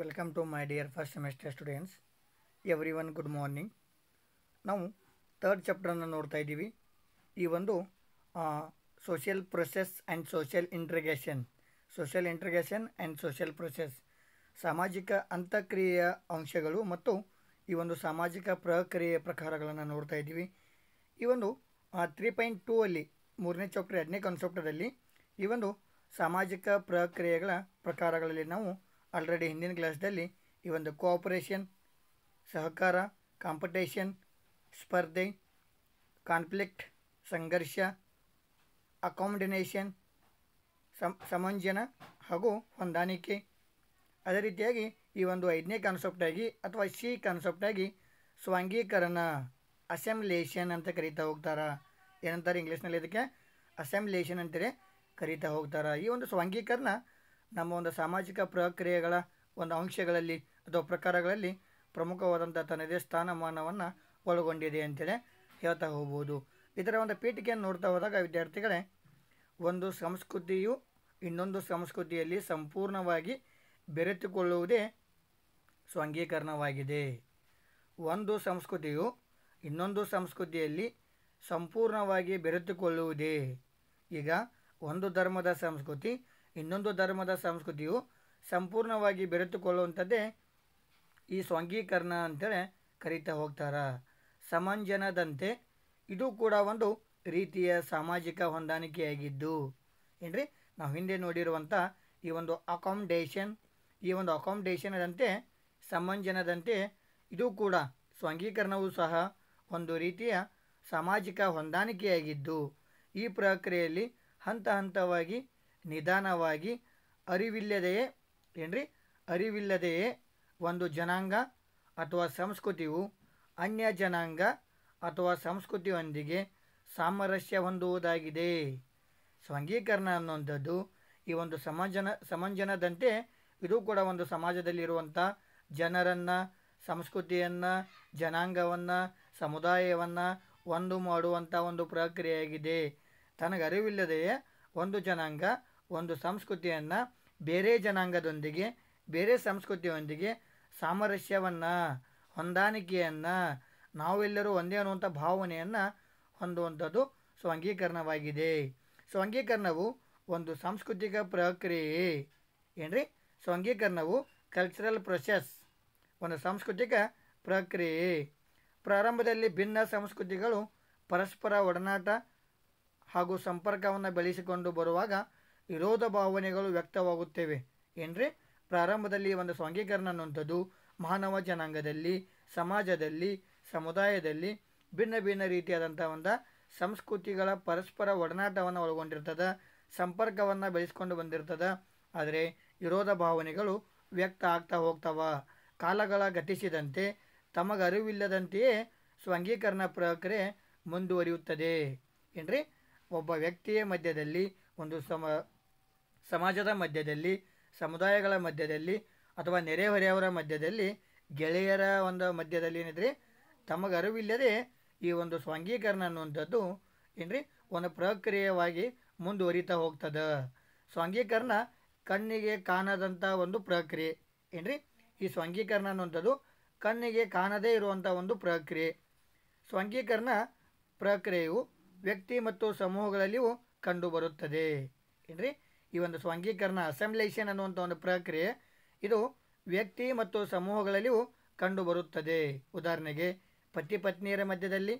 welcome to my dear first semester students every one good morning ನಾವು third ಚಾಪ್ಟರನ್ನು ನೋಡ್ತಾ ಇದ್ದೀವಿ ಈ ಒಂದು social process and social integration social integration and social process ಸಾಮಾಜಿಕ ಅಂತಕ್ರಿಯೆಯ ಅಂಶಗಳು ಮತ್ತು ಈ ಒಂದು ಸಾಮಾಜಿಕ ಪ್ರಕ್ರಿಯೆಯ ಪ್ರಕಾರಗಳನ್ನು ನೋಡ್ತಾ ಇದ್ದೀವಿ ಈ ಒಂದು ತ್ರೀ ಪಾಯಿಂಟ್ ಟೂ ಅಲ್ಲಿ ಮೂರನೇ ಚಾಪ್ಟರ್ ಎರಡನೇ ಕಾನ್ಸೆಪ್ಟದಲ್ಲಿ ಈ ಒಂದು ಸಾಮಾಜಿಕ ಪ್ರಕ್ರಿಯೆಗಳ ಪ್ರಕಾರಗಳಲ್ಲಿ ನಾವು ಆಲ್ರೆಡಿ ಹಿಂದಿನ ಕ್ಲಾಸ್ದಲ್ಲಿ ಈ ಒಂದು ಕೋಆಪರೇಷನ್ ಸಹಕಾರ ಕಾಂಪಿಟೇಷನ್ ಸ್ಪರ್ಧೆ ಕಾನ್ಫ್ಲಿಕ್ಟ್ ಸಂಘರ್ಷ ಅಕಾಮಿಡೇಷನ್ ಸಮ ಸಮಂಜನ ಹಾಗೂ ಹೊಂದಾಣಿಕೆ ಅದೇ ರೀತಿಯಾಗಿ ಈ ಒಂದು ಐದನೇ ಕಾನ್ಸೆಪ್ಟಾಗಿ ಅಥವಾ ಸಿ ಕಾನ್ಸೆಪ್ಟಾಗಿ ಸ್ವಾಂಗೀಕರಣ ಅಸೆಂಬ್ಲೇಷನ್ ಅಂತ ಕರೀತಾ ಹೋಗ್ತಾರೆ ಏನಂತಾರೆ ಇಂಗ್ಲೀಷ್ನಲ್ಲಿ ಇದಕ್ಕೆ ಅಸೆಂಬ್ಲೇಷನ್ ಅಂತಲೇ ಕರೀತಾ ಹೋಗ್ತಾರೆ ಈ ಒಂದು ಸ್ವಾಂಗೀಕರಣ ನಮ್ಮ ಒಂದು ಸಾಮಾಜಿಕ ಪ್ರಕ್ರಿಯೆಗಳ ಒಂದು ಅಂಶಗಳಲ್ಲಿ ಅಥವಾ ಪ್ರಕಾರಗಳಲ್ಲಿ ಪ್ರಮುಖವಾದಂಥ ತನ್ನದೇ ಸ್ಥಾನಮಾನವನ್ನು ಒಳಗೊಂಡಿದೆ ಅಂತೇಳಿ ಹೇಳ್ತಾ ಹೋಗ್ಬೋದು ಇದರ ಒಂದು ಪೀಠಿಕೆಯನ್ನು ನೋಡ್ತಾ ಹೋದಾಗ ವಿದ್ಯಾರ್ಥಿಗಳೇ ಒಂದು ಸಂಸ್ಕೃತಿಯು ಇನ್ನೊಂದು ಸಂಸ್ಕೃತಿಯಲ್ಲಿ ಸಂಪೂರ್ಣವಾಗಿ ಬೆರೆತುಕೊಳ್ಳುವುದೇ ಸ್ವಂಗೀಕರಣವಾಗಿದೆ ಒಂದು ಸಂಸ್ಕೃತಿಯು ಇನ್ನೊಂದು ಸಂಸ್ಕೃತಿಯಲ್ಲಿ ಸಂಪೂರ್ಣವಾಗಿ ಬೆರೆತುಕೊಳ್ಳುವುದೇ ಈಗ ಒಂದು ಧರ್ಮದ ಸಂಸ್ಕೃತಿ ಇನ್ನೊಂದು ಧರ್ಮದ ಸಂಸ್ಕೃತಿಯು ಸಂಪೂರ್ಣವಾಗಿ ಬೆರೆತುಕೊಳ್ಳುವಂಥದ್ದೇ ಈ ಸ್ವಂಗೀಕರಣ ಅಂತೇಳಿ ಕರೀತಾ ಹೋಗ್ತಾರೆ ಸಮಂಜನದಂತೆ ಇದು ಕೂಡ ಒಂದು ರೀತಿಯ ಸಾಮಾಜಿಕ ಹೊಂದಾಣಿಕೆಯಾಗಿದ್ದು ಏನ್ರಿ ನಾವು ಹಿಂದೆ ನೋಡಿರುವಂಥ ಈ ಒಂದು ಅಕಾಮಡೇಷನ್ ಈ ಒಂದು ಅಕಾಮಡೇಷನದಂತೆ ಸಮಂಜನದಂತೆ ಇದು ಕೂಡ ಸ್ವಂಗೀಕರಣವೂ ಸಹ ಒಂದು ರೀತಿಯ ಸಾಮಾಜಿಕ ಹೊಂದಾಣಿಕೆಯಾಗಿದ್ದು ಈ ಪ್ರಕ್ರಿಯೆಯಲ್ಲಿ ಹಂತ ಹಂತವಾಗಿ ನಿಧಾನವಾಗಿ ಅರಿವಿಲ್ಲದೆಯೇ ಏನ್ರಿ ಅರಿವಿಲ್ಲದೆಯೇ ಒಂದು ಜನಾಂಗ ಅಥವಾ ಸಂಸ್ಕೃತಿಯು ಅನ್ಯ ಜನಾಂಗ ಅಥವಾ ಸಂಸ್ಕೃತಿಯೊಂದಿಗೆ ಸಾಮರಸ್ಯ ಹೊಂದುವುದಾಗಿದೆ ಸ್ವಂಗೀಕರಣ ಅನ್ನುವಂಥದ್ದು ಈ ಒಂದು ಸಮಂಜನ ಸಮಂಜನದಂತೆ ಇದು ಕೂಡ ಒಂದು ಸಮಾಜದಲ್ಲಿರುವಂಥ ಜನರನ್ನು ಸಂಸ್ಕೃತಿಯನ್ನು ಜನಾಂಗವನ್ನು ಸಮುದಾಯವನ್ನು ಒಂದು ಮಾಡುವಂಥ ಒಂದು ಪ್ರಕ್ರಿಯೆಯಾಗಿದೆ ತನಗರಿವಿಲ್ಲದೆಯೇ ಒಂದು ಜನಾಂಗ ಒಂದು ಸಂಸ್ಕೃತಿಯನ್ನು ಬೇರೆ ಜನಾಂಗದೊಂದಿಗೆ ಬೇರೆ ಸಂಸ್ಕೃತಿಯೊಂದಿಗೆ ಸಾಮರಸ್ಯವನ್ನು ಹೊಂದಾಣಿಕೆಯನ್ನು ನಾವೆಲ್ಲರೂ ಒಂದೇ ಅನ್ನುವಂಥ ಭಾವನೆಯನ್ನು ಹೊಂದುವಂಥದ್ದು ಸ್ವಂಗೀಕರಣವಾಗಿದೆ ಸ್ವಂಗೀಕರಣವು ಒಂದು ಸಾಂಸ್ಕೃತಿಕ ಪ್ರಕ್ರಿಯೆ ಏನ್ರಿ ಸ್ವಂಗೀಕರಣವು ಕಲ್ಚರಲ್ ಪ್ರೊಸೆಸ್ ಒಂದು ಸಾಂಸ್ಕೃತಿಕ ಪ್ರಕ್ರಿಯೆ ಪ್ರಾರಂಭದಲ್ಲಿ ಭಿನ್ನ ಸಂಸ್ಕೃತಿಗಳು ಪರಸ್ಪರ ಒಡನಾಟ ಹಾಗೂ ಸಂಪರ್ಕವನ್ನು ಬೆಳೆಸಿಕೊಂಡು ಬರುವಾಗ ವಿರೋಧ ಭಾವನೆಗಳು ವ್ಯಕ್ತವಾಗುತ್ತವೆ ಎಂದರೆ ಪ್ರಾರಂಭದಲ್ಲಿ ಒಂದು ಸ್ವಾಂಗೀಕರಣ ಅನ್ನುವಂಥದ್ದು ಮಾನವ ಜನಾಂಗದಲ್ಲಿ ಸಮಾಜದಲ್ಲಿ ಸಮುದಾಯದಲ್ಲಿ ಭಿನ್ನ ಭಿನ್ನ ರೀತಿಯಾದಂಥ ಒಂದು ಸಂಸ್ಕೃತಿಗಳ ಪರಸ್ಪರ ಒಡನಾಟವನ್ನು ಒಳಗೊಂಡಿರ್ತದೆ ಸಂಪರ್ಕವನ್ನು ಬೆಳೆಸ್ಕೊಂಡು ಬಂದಿರ್ತದೆ ಆದರೆ ವಿರೋಧ ಭಾವನೆಗಳು ವ್ಯಕ್ತ ಆಗ್ತಾ ಹೋಗ್ತಾವ ಕಾಲಗಳ ಗತಿಸಿದಂತೆ ತಮಗರಿವಿಲ್ಲದಂತೆಯೇ ಸ್ವಂಗೀಕರಣ ಪ್ರಕ್ರಿಯೆ ಮುಂದುವರಿಯುತ್ತದೆ ಏನ್ರಿ ಒಬ್ಬ ವ್ಯಕ್ತಿಯ ಮಧ್ಯದಲ್ಲಿ ಒಂದು ಸಮ ಸಮಾಜದ ಮಧ್ಯದಲ್ಲಿ ಸಮುದಾಯಗಳ ಮಧ್ಯದಲ್ಲಿ ಅಥವಾ ನೆರೆಹೊರೆಯವರ ಮಧ್ಯದಲ್ಲಿ ಗೆಳೆಯರ ಒಂದು ಮಧ್ಯದಲ್ಲಿ ಏನಿದ್ರಿ ಅರಿವಿಲ್ಲದೆ ಈ ಒಂದು ಸ್ವಾಂಗೀಕರಣ ಅನ್ನುವಂಥದ್ದು ಏನ್ರಿ ಒಂದು ಪ್ರಕ್ರಿಯೆವಾಗಿ ಮುಂದುವರಿತಾ ಹೋಗ್ತದೆ ಸ್ವಾಂಗೀಕರಣ ಕಣ್ಣಿಗೆ ಕಾಣದಂಥ ಒಂದು ಪ್ರಕ್ರಿಯೆ ಏನ್ರಿ ಈ ಸ್ವಾಂಗೀಕರಣ ಅನ್ನುವಂಥದ್ದು ಕಣ್ಣಿಗೆ ಕಾಣದೇ ಇರುವಂಥ ಒಂದು ಪ್ರಕ್ರಿಯೆ ಸ್ವಾಂಗೀಕರಣ ಪ್ರಕ್ರಿಯೆಯು ವ್ಯಕ್ತಿ ಮತ್ತು ಸಮೂಹಗಳಲ್ಲಿಯೂ ಕಂಡುಬರುತ್ತದೆ ಏನ್ರಿ ಈ ಒಂದು ಸ್ವಂಗೀಕರಣ ಅಸೆಂಬ್ಲೇಷನ್ ಅನ್ನುವಂಥ ಒಂದು ಪ್ರಕ್ರಿಯೆ ಇದು ವ್ಯಕ್ತಿ ಮತ್ತು ಸಮೂಹಗಳಲ್ಲಿಯೂ ಕಂಡುಬರುತ್ತದೆ ಉದಾಹರಣೆಗೆ ಪತಿ ಪತ್ನಿಯರ ಮಧ್ಯದಲ್ಲಿ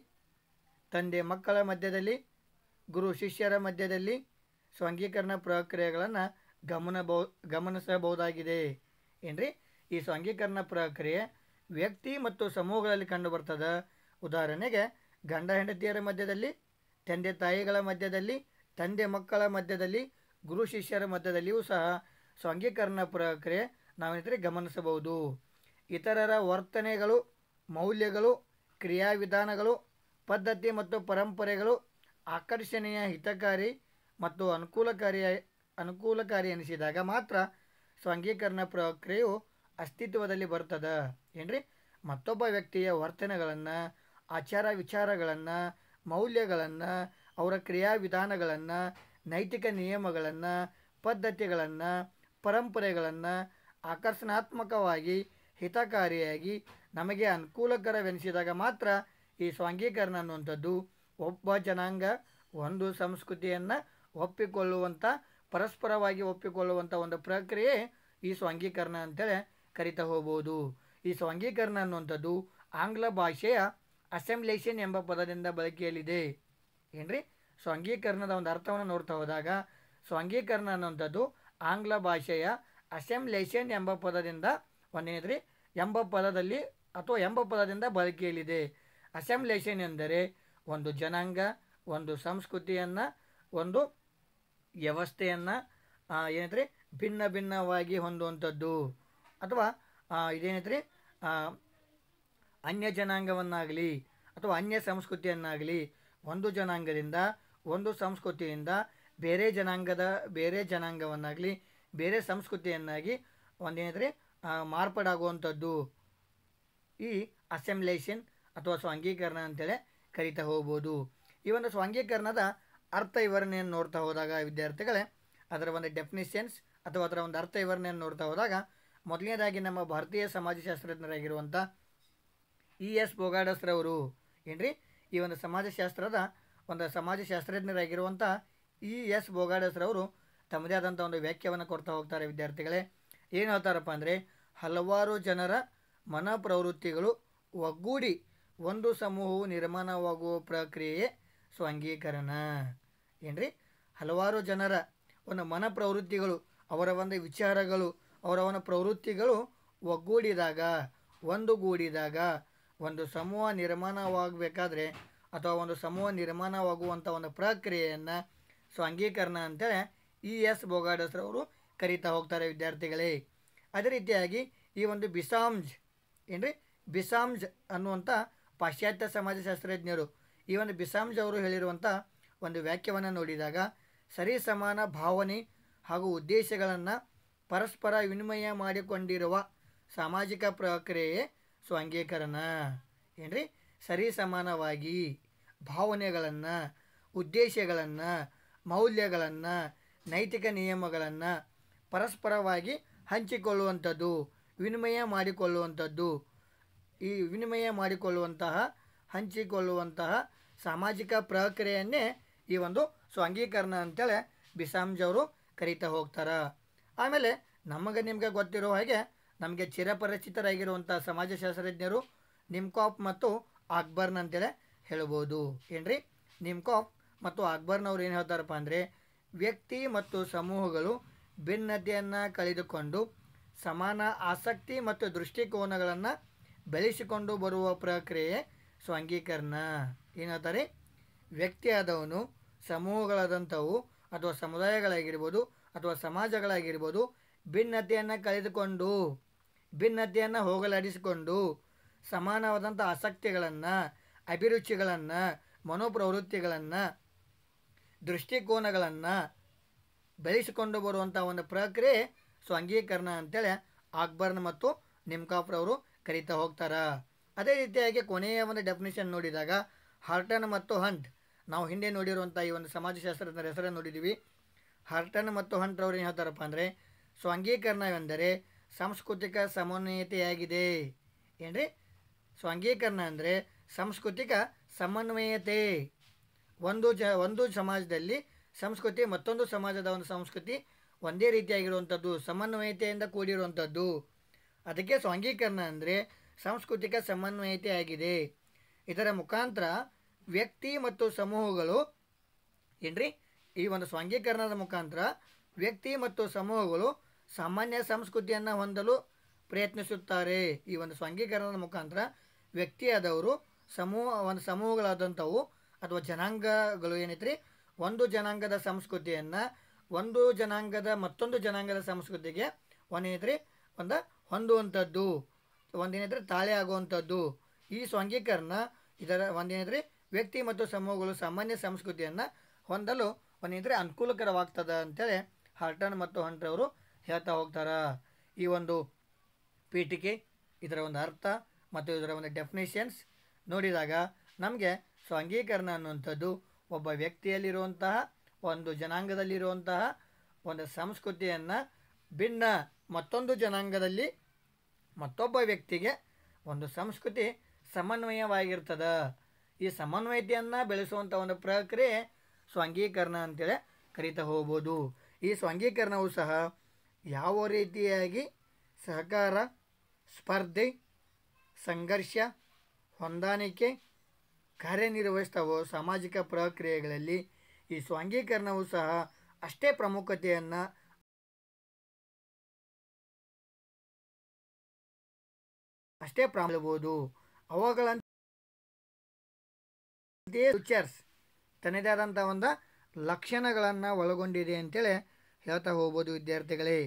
ತಂದೆ ಮಕ್ಕಳ ಮಧ್ಯದಲ್ಲಿ ಗುರು ಶಿಷ್ಯರ ಮಧ್ಯದಲ್ಲಿ ಸ್ವಂಗೀಕರಣ ಪ್ರಕ್ರಿಯೆಗಳನ್ನು ಗಮನಬಹು ಗಮನಿಸಬಹುದಾಗಿದೆ ಏನ್ರಿ ಈ ಸ್ವಂಗೀಕರಣ ಪ್ರಕ್ರಿಯೆ ವ್ಯಕ್ತಿ ಮತ್ತು ಸಮೂಹಗಳಲ್ಲಿ ಕಂಡುಬರ್ತದೆ ಉದಾಹರಣೆಗೆ ಗಂಡ ಹೆಂಡತಿಯರ ಮಧ್ಯದಲ್ಲಿ ತಂದೆ ತಾಯಿಗಳ ಮಧ್ಯದಲ್ಲಿ ತಂದೆ ಮಕ್ಕಳ ಮಧ್ಯದಲ್ಲಿ ಗುರು ಶಿಷ್ಯರ ಮಧ್ಯದಲ್ಲಿಯೂ ಸಹ ಸ್ವಂಗೀಕರಣ ಪ್ರಕ್ರಿಯೆ ನಾವೇನಿದ್ರೆ ಗಮನಿಸಬಹುದು ಇತರರ ವರ್ತನೆಗಳು ಮೌಲ್ಯಗಳು ಕ್ರಿಯಾವಿಧಾನಗಳು ಪದ್ಧತಿ ಮತ್ತು ಪರಂಪರೆಗಳು ಆಕರ್ಷಣೀಯ ಹಿತಕಾರಿ ಮತ್ತು ಅನುಕೂಲಕಾರಿ ಅನುಕೂಲಕಾರಿ ಎನಿಸಿದಾಗ ಮಾತ್ರ ಸ್ವಂಗೀಕರಣ ಪ್ರಕ್ರಿಯೆಯು ಅಸ್ತಿತ್ವದಲ್ಲಿ ಬರ್ತದ ಏನ್ರಿ ಮತ್ತೊಬ್ಬ ವ್ಯಕ್ತಿಯ ವರ್ತನೆಗಳನ್ನು ಆಚಾರ ವಿಚಾರಗಳನ್ನು ಮೌಲ್ಯಗಳನ್ನು ಅವರ ಕ್ರಿಯಾವಿಧಾನಗಳನ್ನು ನೈತಿಕ ನಿಯಮಗಳನ್ನು ಪದ್ಧತಿಗಳನ್ನು ಪರಂಪರೆಗಳನ್ನು ಆಕರ್ಷಣಾತ್ಮಕವಾಗಿ ಹಿತಕಾರಿಯಾಗಿ ನಮಗೆ ಅನುಕೂಲಕರವೆನಿಸಿದಾಗ ಮಾತ್ರ ಈ ಸ್ವಾಂಗೀಕರಣ ಅನ್ನುವಂಥದ್ದು ಒಬ್ಬ ಜನಾಂಗ ಒಂದು ಸಂಸ್ಕೃತಿಯನ್ನು ಒಪ್ಪಿಕೊಳ್ಳುವಂಥ ಪರಸ್ಪರವಾಗಿ ಒಪ್ಪಿಕೊಳ್ಳುವಂಥ ಒಂದು ಪ್ರಕ್ರಿಯೆ ಈ ಸ್ವಾಂಗೀಕರಣ ಅಂತೇಳಿ ಕರಿತಾ ಹೋಗ್ಬೋದು ಈ ಸ್ವಾಂಗೀಕರಣ ಅನ್ನುವಂಥದ್ದು ಆಂಗ್ಲ ಭಾಷೆಯ ಅಸೆಂಬ್ಲೇಷನ್ ಎಂಬ ಪದದಿಂದ ಬಳಕೆಯಲ್ಲಿದೆ ರೀ ಸೊ ಅಂಗೀಕರಣದ ಒಂದು ಅರ್ಥವನ್ನು ನೋಡ್ತಾ ಹೋದಾಗ ಸೊ ಅಂಗೀಕರಣ ಅನ್ನುವಂಥದ್ದು ಆಂಗ್ಲ ಭಾಷೆಯ ಅಸೆಂಬ್ಲೇಷನ್ ಎಂಬ ಪದದಿಂದ ಒಂದೇನಿದ್ರಿ ಎಂಬ ಪದದಲ್ಲಿ ಅಥವಾ ಎಂಬ ಪದದಿಂದ ಬಳಕೆಯಲ್ಲಿದೆ ಅಸೆಂಬ್ಲೇಷನ್ ಎಂದರೆ ಒಂದು ಜನಾಂಗ ಒಂದು ಸಂಸ್ಕೃತಿಯನ್ನು ಒಂದು ವ್ಯವಸ್ಥೆಯನ್ನು ಏನೈತ್ರಿ ಭಿನ್ನ ಭಿನ್ನವಾಗಿ ಹೊಂದುವಂಥದ್ದು ಅಥವಾ ಇದೇನಿದ್ರಿ ಅನ್ಯ ಜನಾಂಗವನ್ನಾಗಲಿ ಅಥವಾ ಅನ್ಯ ಸಂಸ್ಕೃತಿಯನ್ನಾಗಲಿ ಒಂದು ಜನಾಂಗದಿಂದ ಒಂದು ಸಂಸ್ಕೃತಿಯಿಂದ ಬೇರೆ ಜನಾಂಗದ ಬೇರೆ ಜನಾಂಗವನ್ನಾಗಲಿ ಬೇರೆ ಸಂಸ್ಕೃತಿಯನ್ನಾಗಿ ಒಂದೇನಿದ್ರೆ ಮಾರ್ಪಾಡಾಗುವಂಥದ್ದು ಈ ಅಸೆಂಬ್ಲೇಷನ್ ಅಥವಾ ಸ್ವಾಂಗೀಕರಣ ಅಂತೇಳಿ ಕರಿತಾ ಹೋಗ್ಬೋದು ಈ ಒಂದು ಸ್ವಾಂಗೀಕರಣದ ಅರ್ಥ ವಿವರಣೆಯನ್ನು ನೋಡ್ತಾ ಹೋದಾಗ ವಿದ್ಯಾರ್ಥಿಗಳೇ ಅದರ ಒಂದು ಡೆಫಿನಿಷನ್ಸ್ ಅಥವಾ ಅದರ ಒಂದು ಅರ್ಥ ವಿವರಣೆಯನ್ನು ನೋಡ್ತಾ ಹೋದಾಗ ಮೊದಲನೇದಾಗಿ ನಮ್ಮ ಭಾರತೀಯ ಸಮಾಜಶಾಸ್ತ್ರಜ್ಞರಾಗಿರುವಂಥ ಇ ಎಸ್ ರವರು ಏನ್ರಿ ಈ ಒಂದು ಸಮಾಜಶಾಸ್ತ್ರದ ಒಂದು ಸಮಾಜಶಾಸ್ತ್ರಜ್ಞರಾಗಿರುವಂಥ ಇ ಎಸ್ ಬೋಗಾಡಸ್ರವರು ತಮ್ಮದೇ ಆದಂಥ ಒಂದು ವ್ಯಾಖ್ಯವನ್ನು ಕೊಡ್ತಾ ಹೋಗ್ತಾರೆ ವಿದ್ಯಾರ್ಥಿಗಳೇ ಏನು ಹೇಳ್ತಾರಪ್ಪ ಅಂದರೆ ಹಲವಾರು ಜನರ ಮನ ಪ್ರವೃತ್ತಿಗಳು ಒಗ್ಗೂಡಿ ಒಂದು ಸಮೂಹವು ನಿರ್ಮಾಣವಾಗುವ ಪ್ರಕ್ರಿಯೆ ಸ್ವಂಗೀಕರಣ ಏನ್ರಿ ಹಲವಾರು ಜನರ ಒಂದು ಮನ ಪ್ರವೃತ್ತಿಗಳು ಅವರ ಒಂದು ವಿಚಾರಗಳು ಅವರ ಒಂದು ಪ್ರವೃತ್ತಿಗಳು ಒಗ್ಗೂಡಿದಾಗ ಒಂದುಗೂಡಿದಾಗ ಒಂದು ಸಮೂಹ ನಿರ್ಮಾಣವಾಗಬೇಕಾದ್ರೆ ಅಥವಾ ಒಂದು ಸಮೂಹ ನಿರ್ಮಾಣವಾಗುವಂಥ ಒಂದು ಪ್ರಕ್ರಿಯೆಯನ್ನು ಸೊ ಅಂಗೀಕರಣ ಅಂತೇಳಿ ಇ ಎಸ್ ಬೋಗಾಡಸ್ರವರು ಕರೀತಾ ಹೋಗ್ತಾರೆ ವಿದ್ಯಾರ್ಥಿಗಳೇ ಅದೇ ರೀತಿಯಾಗಿ ಈ ಒಂದು ಬಿಸಾಮ್ಜ್ ಏನ್ರಿ ಬಿಸಾಮ್ಜ್ ಅನ್ನುವಂಥ ಪಾಶ್ಚಾತ್ಯ ಸಮಾಜಶಾಸ್ತ್ರಜ್ಞರು ಈ ಒಂದು ಬಿಸಾಮ್ಜ್ ಅವರು ಹೇಳಿರುವಂಥ ಒಂದು ವ್ಯಾಖ್ಯವನ್ನು ನೋಡಿದಾಗ ಸರಿ ಸಮಾನ ಭಾವನೆ ಹಾಗೂ ಉದ್ದೇಶಗಳನ್ನು ಪರಸ್ಪರ ವಿನಿಮಯ ಮಾಡಿಕೊಂಡಿರುವ ಸಾಮಾಜಿಕ ಪ್ರಕ್ರಿಯೆಯೇ ಸೊ ಅಂಗೀಕರಣ ಏನ್ರಿ ಸರಿ ಸಮಾನವಾಗಿ ಭಾವನೆಗಳನ್ನು ಉದ್ದೇಶಗಳನ್ನು ಮೌಲ್ಯಗಳನ್ನು ನೈತಿಕ ನಿಯಮಗಳನ್ನು ಪರಸ್ಪರವಾಗಿ ಹಂಚಿಕೊಳ್ಳುವಂಥದ್ದು ವಿನಿಮಯ ಮಾಡಿಕೊಳ್ಳುವಂಥದ್ದು ಈ ವಿನಿಮಯ ಮಾಡಿಕೊಳ್ಳುವಂತಹ ಹಂಚಿಕೊಳ್ಳುವಂತಹ ಸಾಮಾಜಿಕ ಪ್ರಕ್ರಿಯೆಯನ್ನೇ ಈ ಒಂದು ಸ್ವಾಂಗೀಕರಣ ಅಂಗೀಕರಣ ಅಂತೇಳಿ ಅವರು ಕರೀತಾ ಹೋಗ್ತಾರೆ ಆಮೇಲೆ ನಮಗೆ ನಿಮಗೆ ಗೊತ್ತಿರೋ ಹಾಗೆ ನಮಗೆ ಚಿರಪರಿಚಿತರಾಗಿರುವಂಥ ಸಮಾಜಶಾಸ್ತ್ರಜ್ಞರು ನಿಮ್ಕಾಪ್ ಮತ್ತು ಅಕ್ಬರ್ನ ಅಂತೇಳಿ ಹೇಳ್ಬೋದು ಏನ್ರಿ ನಿಮ್ಕಾಫ್ ಮತ್ತು ಅಕ್ಬರ್ನವ್ರು ಏನು ಹೇಳ್ತಾರಪ್ಪ ಅಂದರೆ ವ್ಯಕ್ತಿ ಮತ್ತು ಸಮೂಹಗಳು ಭಿನ್ನತೆಯನ್ನು ಕಳೆದುಕೊಂಡು ಸಮಾನ ಆಸಕ್ತಿ ಮತ್ತು ದೃಷ್ಟಿಕೋನಗಳನ್ನು ಬೆಳೆಸಿಕೊಂಡು ಬರುವ ಪ್ರಕ್ರಿಯೆ ಸ್ವಂಗೀಕರಣ ಏನಾದರೆ ವ್ಯಕ್ತಿ ಆದವನು ಸಮೂಹಗಳಾದಂಥವು ಅಥವಾ ಸಮುದಾಯಗಳಾಗಿರ್ಬೋದು ಅಥವಾ ಸಮಾಜಗಳಾಗಿರ್ಬೋದು ಭಿನ್ನತೆಯನ್ನು ಕಳೆದುಕೊಂಡು ಭಿನ್ನತೆಯನ್ನು ಹೋಗಲಾಡಿಸಿಕೊಂಡು ಸಮಾನವಾದಂಥ ಆಸಕ್ತಿಗಳನ್ನು ಅಭಿರುಚಿಗಳನ್ನು ಮನೋಪ್ರವೃತ್ತಿಗಳನ್ನು ದೃಷ್ಟಿಕೋನಗಳನ್ನು ಬೆಳೆಸಿಕೊಂಡು ಬರುವಂಥ ಒಂದು ಪ್ರಕ್ರಿಯೆ ಸ್ವಾಂಗೀಕರಣ ಅಂತೇಳಿ ಅಕ್ಬರ್ನ ಮತ್ತು ನಿಮ್ಕಾಪ್ರವರು ಕರೀತಾ ಹೋಗ್ತಾರೆ ಅದೇ ರೀತಿಯಾಗಿ ಕೊನೆಯ ಒಂದು ಡೆಫಿನೇಷನ್ ನೋಡಿದಾಗ ಹರ್ಟನ್ ಮತ್ತು ಹಂಟ್ ನಾವು ಹಿಂದೆ ನೋಡಿರುವಂಥ ಈ ಒಂದು ಸಮಾಜಶಾಸ್ತ್ರದ ಹೆಸರನ್ನು ನೋಡಿದ್ದೀವಿ ಹರ್ಟನ್ ಮತ್ತು ಹಂಟ್ ಅವ್ರು ಏನು ಹೇಳ್ತಾರಪ್ಪ ಅಂದರೆ ಎಂದರೆ ಸಾಂಸ್ಕೃತಿಕ ಸಮನ್ವಯತೆಯಾಗಿದೆ ಏನ್ರಿ ಸ್ವಾಂಗೀಕರಣ ಅಂದರೆ ಸಾಂಸ್ಕೃತಿಕ ಸಮನ್ವಯತೆ ಒಂದು ಜ ಒಂದು ಸಮಾಜದಲ್ಲಿ ಸಂಸ್ಕೃತಿ ಮತ್ತೊಂದು ಸಮಾಜದ ಒಂದು ಸಂಸ್ಕೃತಿ ಒಂದೇ ರೀತಿಯಾಗಿರುವಂಥದ್ದು ಸಮನ್ವಯತೆಯಿಂದ ಕೂಡಿರುವಂಥದ್ದು ಅದಕ್ಕೆ ಸ್ವಾಂಗೀಕರಣ ಅಂದರೆ ಸಾಂಸ್ಕೃತಿಕ ಸಮನ್ವಯತೆ ಆಗಿದೆ ಇದರ ಮುಖಾಂತರ ವ್ಯಕ್ತಿ ಮತ್ತು ಸಮೂಹಗಳು ಏನ್ರಿ ಈ ಒಂದು ಸ್ವಾಂಗೀಕರಣದ ಮುಖಾಂತರ ವ್ಯಕ್ತಿ ಮತ್ತು ಸಮೂಹಗಳು ಸಾಮಾನ್ಯ ಸಂಸ್ಕೃತಿಯನ್ನು ಹೊಂದಲು ಪ್ರಯತ್ನಿಸುತ್ತಾರೆ ಈ ಒಂದು ಸ್ವಾಂಗೀಕರಣದ ಮುಖಾಂತರ ವ್ಯಕ್ತಿಯಾದವರು ಸಮೂಹ ಒಂದು ಸಮೂಹಗಳಾದಂಥವು ಅಥವಾ ಜನಾಂಗಗಳು ಏನೈತ್ರಿ ಒಂದು ಜನಾಂಗದ ಸಂಸ್ಕೃತಿಯನ್ನು ಒಂದು ಜನಾಂಗದ ಮತ್ತೊಂದು ಜನಾಂಗದ ಸಂಸ್ಕೃತಿಗೆ ಒಂದೇನೈತ್ರಿ ಒಂದು ಹೊಂದುವಂಥದ್ದು ಒಂದೇನಿದ್ರೆ ತಾಳೆ ಆಗುವಂಥದ್ದು ಈ ಸ್ವಂಗೀಕರಣ ಇದರ ಒಂದೇನೈತ್ರಿ ವ್ಯಕ್ತಿ ಮತ್ತು ಸಮೂಹಗಳು ಸಾಮಾನ್ಯ ಸಂಸ್ಕೃತಿಯನ್ನು ಹೊಂದಲು ಒಂದೇನಿದ್ರೆ ಅನುಕೂಲಕರವಾಗ್ತದೆ ಅಂತೇಳಿ ಹರ್ಟನ್ ಮತ್ತು ಹಂಟ್ರವರು ಹೇಳ್ತಾ ಹೋಗ್ತಾರೆ ಈ ಒಂದು ಪೀಠಿಕೆ ಇದರ ಒಂದು ಅರ್ಥ ಮತ್ತು ಇದರ ಒಂದು ಡೆಫಿನೇಷನ್ಸ್ ನೋಡಿದಾಗ ನಮಗೆ ಸೊ ಅಂಗೀಕರಣ ಅನ್ನುವಂಥದ್ದು ಒಬ್ಬ ವ್ಯಕ್ತಿಯಲ್ಲಿರುವಂತಹ ಒಂದು ಜನಾಂಗದಲ್ಲಿರುವಂತಹ ಒಂದು ಸಂಸ್ಕೃತಿಯನ್ನು ಭಿನ್ನ ಮತ್ತೊಂದು ಜನಾಂಗದಲ್ಲಿ ಮತ್ತೊಬ್ಬ ವ್ಯಕ್ತಿಗೆ ಒಂದು ಸಂಸ್ಕೃತಿ ಸಮನ್ವಯವಾಗಿರ್ತದೆ ಈ ಸಮನ್ವಯತೆಯನ್ನು ಬೆಳೆಸುವಂಥ ಒಂದು ಪ್ರಕ್ರಿಯೆ ಸ್ವಂಗೀಕರಣ ಅಂತೇಳಿ ಕರಿತಾ ಹೋಗ್ಬೋದು ಈ ಸ್ವಂಗೀಕರಣವು ಸಹ ಯಾವ ರೀತಿಯಾಗಿ ಸಹಕಾರ ಸ್ಪರ್ಧೆ ಸಂಘರ್ಷ ಹೊಂದಾಣಿಕೆ ಕಾರ್ಯನಿರ್ವಹಿಸ್ತಾವ ಸಾಮಾಜಿಕ ಪ್ರಕ್ರಿಯೆಗಳಲ್ಲಿ ಈ ಸ್ವಾಂಗೀಕರಣವು ಸಹ ಅಷ್ಟೇ ಪ್ರಮುಖತೆಯನ್ನು ಅಷ್ಟೇ ಪ್ರಾಬಬಹುದು ಅವುಗಳಂತೆಯೇ ಫ್ಯೂಚರ್ಸ್ ತನ್ನದೇ ಆದಂಥ ಒಂದು ಲಕ್ಷಣಗಳನ್ನು ಒಳಗೊಂಡಿದೆ ಅಂತೇಳಿ ಹೇಳ್ತಾ ಹೋಗ್ಬೋದು ವಿದ್ಯಾರ್ಥಿಗಳೇ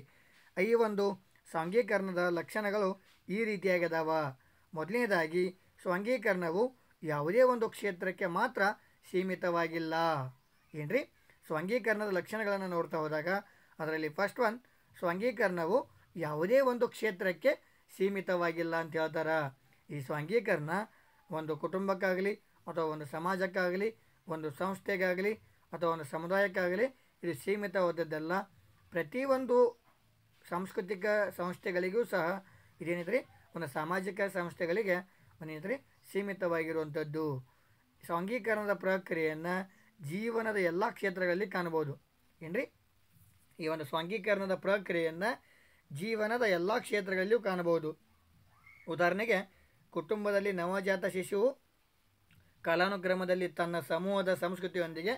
ಈ ಒಂದು ಸಾಂಘೀಕರಣದ ಲಕ್ಷಣಗಳು ಈ ರೀತಿಯಾಗಿದ್ದಾವ ಮೊದಲನೇದಾಗಿ ಸ್ವಂಗೀಕರಣವು ಯಾವುದೇ ಒಂದು ಕ್ಷೇತ್ರಕ್ಕೆ ಮಾತ್ರ ಸೀಮಿತವಾಗಿಲ್ಲ ಏನ್ರಿ ಸ್ವಂಗೀಕರಣದ ಲಕ್ಷಣಗಳನ್ನು ನೋಡ್ತಾ ಹೋದಾಗ ಅದರಲ್ಲಿ ಫಸ್ಟ್ ಒನ್ ಸ್ವಂಗೀಕರಣವು ಯಾವುದೇ ಒಂದು ಕ್ಷೇತ್ರಕ್ಕೆ ಸೀಮಿತವಾಗಿಲ್ಲ ಅಂತ ಹೇಳ್ತಾರೆ ಈ ಸ್ವಂಗೀಕರಣ ಒಂದು ಕುಟುಂಬಕ್ಕಾಗಲಿ ಅಥವಾ ಒಂದು ಸಮಾಜಕ್ಕಾಗಲಿ ಒಂದು ಸಂಸ್ಥೆಗಾಗಲಿ ಅಥವಾ ಒಂದು ಸಮುದಾಯಕ್ಕಾಗಲಿ ಇದು ಸೀಮಿತವಾದದ್ದಲ್ಲ ಪ್ರತಿಯೊಂದು ಸಾಂಸ್ಕೃತಿಕ ಸಂಸ್ಥೆಗಳಿಗೂ ಸಹ ಇದೇನಿದ್ರಿ ಒಂದು ಸಾಮಾಜಿಕ ಸಂಸ್ಥೆಗಳಿಗೆ ಮನೆಯಂದರೆ ಸೀಮಿತವಾಗಿರುವಂಥದ್ದು ಸಾಂಗೀಕರಣದ ಪ್ರಕ್ರಿಯೆಯನ್ನು ಜೀವನದ ಎಲ್ಲ ಕ್ಷೇತ್ರಗಳಲ್ಲಿ ಕಾಣ್ಬೋದು ಏನ್ರಿ ಈ ಒಂದು ಸ್ವಾಂಗೀಕರಣದ ಪ್ರಕ್ರಿಯೆಯನ್ನು ಜೀವನದ ಎಲ್ಲ ಕ್ಷೇತ್ರಗಳಲ್ಲಿಯೂ ಕಾಣಬಹುದು ಉದಾಹರಣೆಗೆ ಕುಟುಂಬದಲ್ಲಿ ನವಜಾತ ಶಿಶುವು ಕಲಾನುಕ್ರಮದಲ್ಲಿ ತನ್ನ ಸಮೂಹದ ಸಂಸ್ಕೃತಿಯೊಂದಿಗೆ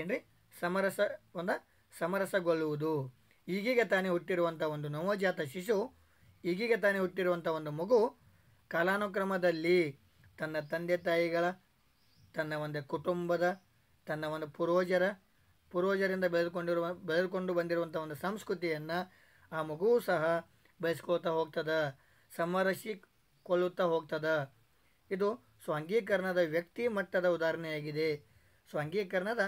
ಏನ್ರಿ ಸಮರಸ ಒಂದು ಸಮರಸಗೊಳ್ಳುವುದು ಈಗೀಗ ತಾನೇ ಹುಟ್ಟಿರುವಂಥ ಒಂದು ನವಜಾತ ಶಿಶು ಈಗೀಗ ತಾನೇ ಹುಟ್ಟಿರುವಂಥ ಒಂದು ಮಗು ಕಾಲಾನುಕ್ರಮದಲ್ಲಿ ತನ್ನ ತಂದೆ ತಾಯಿಗಳ ತನ್ನ ಒಂದು ಕುಟುಂಬದ ತನ್ನ ಒಂದು ಪೂರ್ವಜರ ಪೂರ್ವಜರಿಂದ ಬೆಳೆದುಕೊಂಡಿರುವ ಬೆಳೆದುಕೊಂಡು ಬಂದಿರುವಂಥ ಒಂದು ಸಂಸ್ಕೃತಿಯನ್ನು ಆ ಮಗುವು ಸಹ ಬೆಳೆಸ್ಕೊಳ್ತಾ ಹೋಗ್ತದೆ ಸಮರಸಿಕೊಳ್ಳುತ್ತಾ ಹೋಗ್ತದೆ ಇದು ಸ್ವಂಗೀಕರಣದ ವ್ಯಕ್ತಿ ಮಟ್ಟದ ಉದಾಹರಣೆಯಾಗಿದೆ ಸ್ವಂಗೀಕರಣದ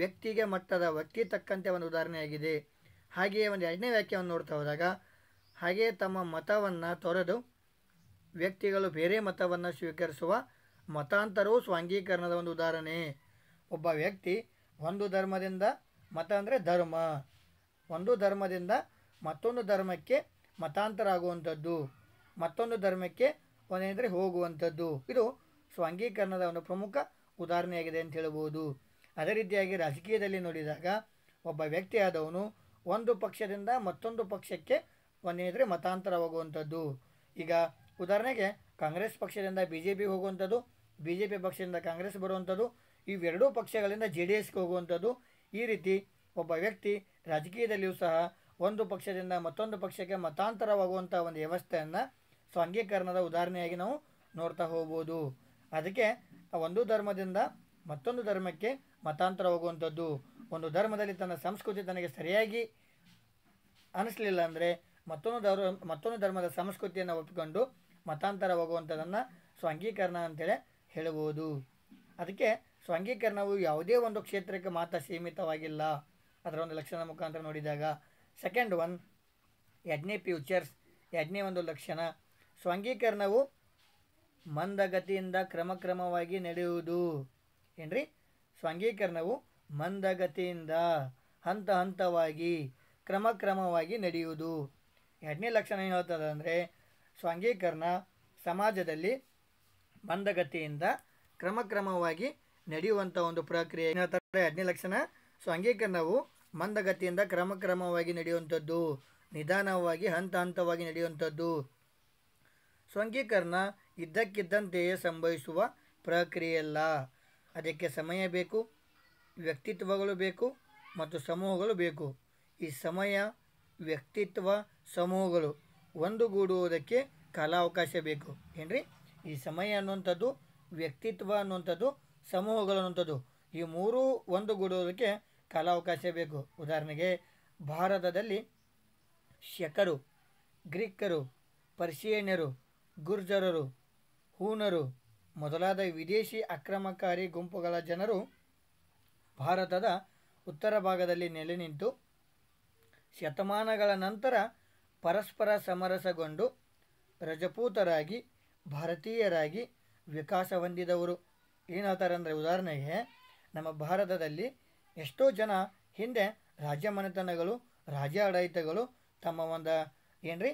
ವ್ಯಕ್ತಿಗೆ ಮಟ್ಟದ ವ್ಯಕ್ತಿ ತಕ್ಕಂತೆ ಒಂದು ಉದಾಹರಣೆಯಾಗಿದೆ ಹಾಗೆಯೇ ಒಂದು ಎರಡನೇ ವ್ಯಾಖ್ಯವನ್ನು ನೋಡ್ತಾ ಹೋದಾಗ ಹಾಗೆಯೇ ತಮ್ಮ ಮತವನ್ನು ತೊರೆದು ವ್ಯಕ್ತಿಗಳು ಬೇರೆ ಮತವನ್ನು ಸ್ವೀಕರಿಸುವ ಮತಾಂತರವು ಸ್ವಾಂಗೀಕರಣದ ಒಂದು ಉದಾಹರಣೆ ಒಬ್ಬ ವ್ಯಕ್ತಿ ಒಂದು ಧರ್ಮದಿಂದ ಮತ ಅಂದರೆ ಧರ್ಮ ಒಂದು ಧರ್ಮದಿಂದ ಮತ್ತೊಂದು ಧರ್ಮಕ್ಕೆ ಮತಾಂತರ ಆಗುವಂಥದ್ದು ಮತ್ತೊಂದು ಧರ್ಮಕ್ಕೆ ಒಂದೇನೆಂದರೆ ಹೋಗುವಂಥದ್ದು ಇದು ಸ್ವಾಂಗೀಕರಣದ ಒಂದು ಪ್ರಮುಖ ಉದಾಹರಣೆಯಾಗಿದೆ ಅಂತ ಹೇಳ್ಬೋದು ಅದೇ ರೀತಿಯಾಗಿ ರಾಜಕೀಯದಲ್ಲಿ ನೋಡಿದಾಗ ಒಬ್ಬ ವ್ಯಕ್ತಿಯಾದವನು ಒಂದು ಪಕ್ಷದಿಂದ ಮತ್ತೊಂದು ಪಕ್ಷಕ್ಕೆ ಮತಾಂತರ ಮತಾಂತರವಾಗುವಂಥದ್ದು ಈಗ ಉದಾಹರಣೆಗೆ ಕಾಂಗ್ರೆಸ್ ಪಕ್ಷದಿಂದ ಬಿ ಜೆ ಪಿಗೆ ಹೋಗುವಂಥದ್ದು ಬಿ ಜೆ ಪಿ ಪಕ್ಷದಿಂದ ಕಾಂಗ್ರೆಸ್ ಬರುವಂಥದ್ದು ಇವೆರಡೂ ಪಕ್ಷಗಳಿಂದ ಜೆ ಡಿ ಎಸ್ಗೆ ಹೋಗುವಂಥದ್ದು ಈ ರೀತಿ ಒಬ್ಬ ವ್ಯಕ್ತಿ ರಾಜಕೀಯದಲ್ಲಿಯೂ ಸಹ ಒಂದು ಪಕ್ಷದಿಂದ ಮತ್ತೊಂದು ಪಕ್ಷಕ್ಕೆ ಮತಾಂತರವಾಗುವಂಥ ಒಂದು ವ್ಯವಸ್ಥೆಯನ್ನು ಅಂಗೀಕರಣದ ಉದಾಹರಣೆಯಾಗಿ ನಾವು ನೋಡ್ತಾ ಹೋಗ್ಬೋದು ಅದಕ್ಕೆ ಒಂದು ಧರ್ಮದಿಂದ ಮತ್ತೊಂದು ಧರ್ಮಕ್ಕೆ ಮತಾಂತರವಾಗುವಂಥದ್ದು ಒಂದು ಧರ್ಮದಲ್ಲಿ ತನ್ನ ಸಂಸ್ಕೃತಿ ತನಗೆ ಸರಿಯಾಗಿ ಅನಿಸ್ಲಿಲ್ಲ ಅಂದರೆ ಮತ್ತೊಂದು ಧರ್ಮ ಮತ್ತೊಂದು ಧರ್ಮದ ಸಂಸ್ಕೃತಿಯನ್ನು ಒಪ್ಪಿಕೊಂಡು ಮತಾಂತರವಾಗುವಂಥದ್ದನ್ನು ಸ್ವಾಂಗೀಕರಣ ಅಂತೇಳಿ ಹೇಳಬಹುದು ಅದಕ್ಕೆ ಸ್ವಾಂಗೀಕರಣವು ಯಾವುದೇ ಒಂದು ಕ್ಷೇತ್ರಕ್ಕೆ ಮಾತ್ರ ಸೀಮಿತವಾಗಿಲ್ಲ ಅದರ ಒಂದು ಲಕ್ಷಣ ಮುಖಾಂತರ ನೋಡಿದಾಗ ಸೆಕೆಂಡ್ ಒನ್ ಯಜ್ಞೆ ಫ್ಯೂಚರ್ಸ್ ಯಜ್ಞೆ ಒಂದು ಲಕ್ಷಣ ಸ್ವಾಂಗೀಕರಣವು ಮಂದಗತಿಯಿಂದ ಕ್ರಮಕ್ರಮವಾಗಿ ನಡೆಯುವುದು ಏನ್ರಿ ಸ್ವಾಂಗೀಕರಣವು ಮಂದಗತಿಯಿಂದ ಹಂತ ಹಂತವಾಗಿ ಕ್ರಮಕ್ರಮವಾಗಿ ನಡೆಯುವುದು ಎರಡನೇ ಲಕ್ಷಣ ಏನು ಹೇಳ್ತದೆ ಅಂದರೆ ಸೊ ಅಂಗೀಕರಣ ಸಮಾಜದಲ್ಲಿ ಮಂದಗತಿಯಿಂದ ಕ್ರಮಕ್ರಮವಾಗಿ ನಡೆಯುವಂಥ ಒಂದು ಪ್ರಕ್ರಿಯೆ ಹದಿನೈದು ಲಕ್ಷಣ ಸೊ ಅಂಗೀಕರಣವು ಮಂದಗತಿಯಿಂದ ಕ್ರಮಕ್ರಮವಾಗಿ ನಡೆಯುವಂಥದ್ದು ನಿಧಾನವಾಗಿ ಹಂತ ಹಂತವಾಗಿ ನಡೆಯುವಂಥದ್ದು ಸೊ ಅಂಗೀಕರಣ ಇದ್ದಕ್ಕಿದ್ದಂತೆಯೇ ಸಂಭವಿಸುವ ಪ್ರಕ್ರಿಯೆಯಲ್ಲ ಅದಕ್ಕೆ ಸಮಯ ಬೇಕು ವ್ಯಕ್ತಿತ್ವಗಳು ಬೇಕು ಮತ್ತು ಸಮೂಹಗಳು ಬೇಕು ಈ ಸಮಯ ವ್ಯಕ್ತಿತ್ವ ಸಮೂಹಗಳು ಒಂದುಗೂಡುವುದಕ್ಕೆ ಕಾಲಾವಕಾಶ ಬೇಕು ಏನ್ರಿ ಈ ಸಮಯ ಅನ್ನುವಂಥದ್ದು ವ್ಯಕ್ತಿತ್ವ ಅನ್ನುವಂಥದ್ದು ಸಮೂಹಗಳು ಅನ್ನುವಂಥದ್ದು ಈ ಮೂರೂ ಒಂದುಗೂಡುವುದಕ್ಕೆ ಕಾಲಾವಕಾಶ ಬೇಕು ಉದಾಹರಣೆಗೆ ಭಾರತದಲ್ಲಿ ಶಕರು ಗ್ರೀಕರು ಪರ್ಷಿಯನ್ನರು ಗುರ್ಜರರು ಹೂನರು ಮೊದಲಾದ ವಿದೇಶಿ ಅಕ್ರಮಕಾರಿ ಗುಂಪುಗಳ ಜನರು ಭಾರತದ ಉತ್ತರ ಭಾಗದಲ್ಲಿ ನೆಲೆ ನಿಂತು ಶತಮಾನಗಳ ನಂತರ ಪರಸ್ಪರ ಸಮರಸಗೊಂಡು ರಜಪೂತರಾಗಿ ಭಾರತೀಯರಾಗಿ ವಿಕಾಸ ಹೊಂದಿದವರು ಏನು ಅಂದರೆ ಉದಾಹರಣೆಗೆ ನಮ್ಮ ಭಾರತದಲ್ಲಿ ಎಷ್ಟೋ ಜನ ಹಿಂದೆ ರಾಜ್ಯ ಮನೆತನಗಳು ರಾಜ್ಯ ಆಡಳಿತಗಳು ತಮ್ಮ ಒಂದು ಏನ್ರಿ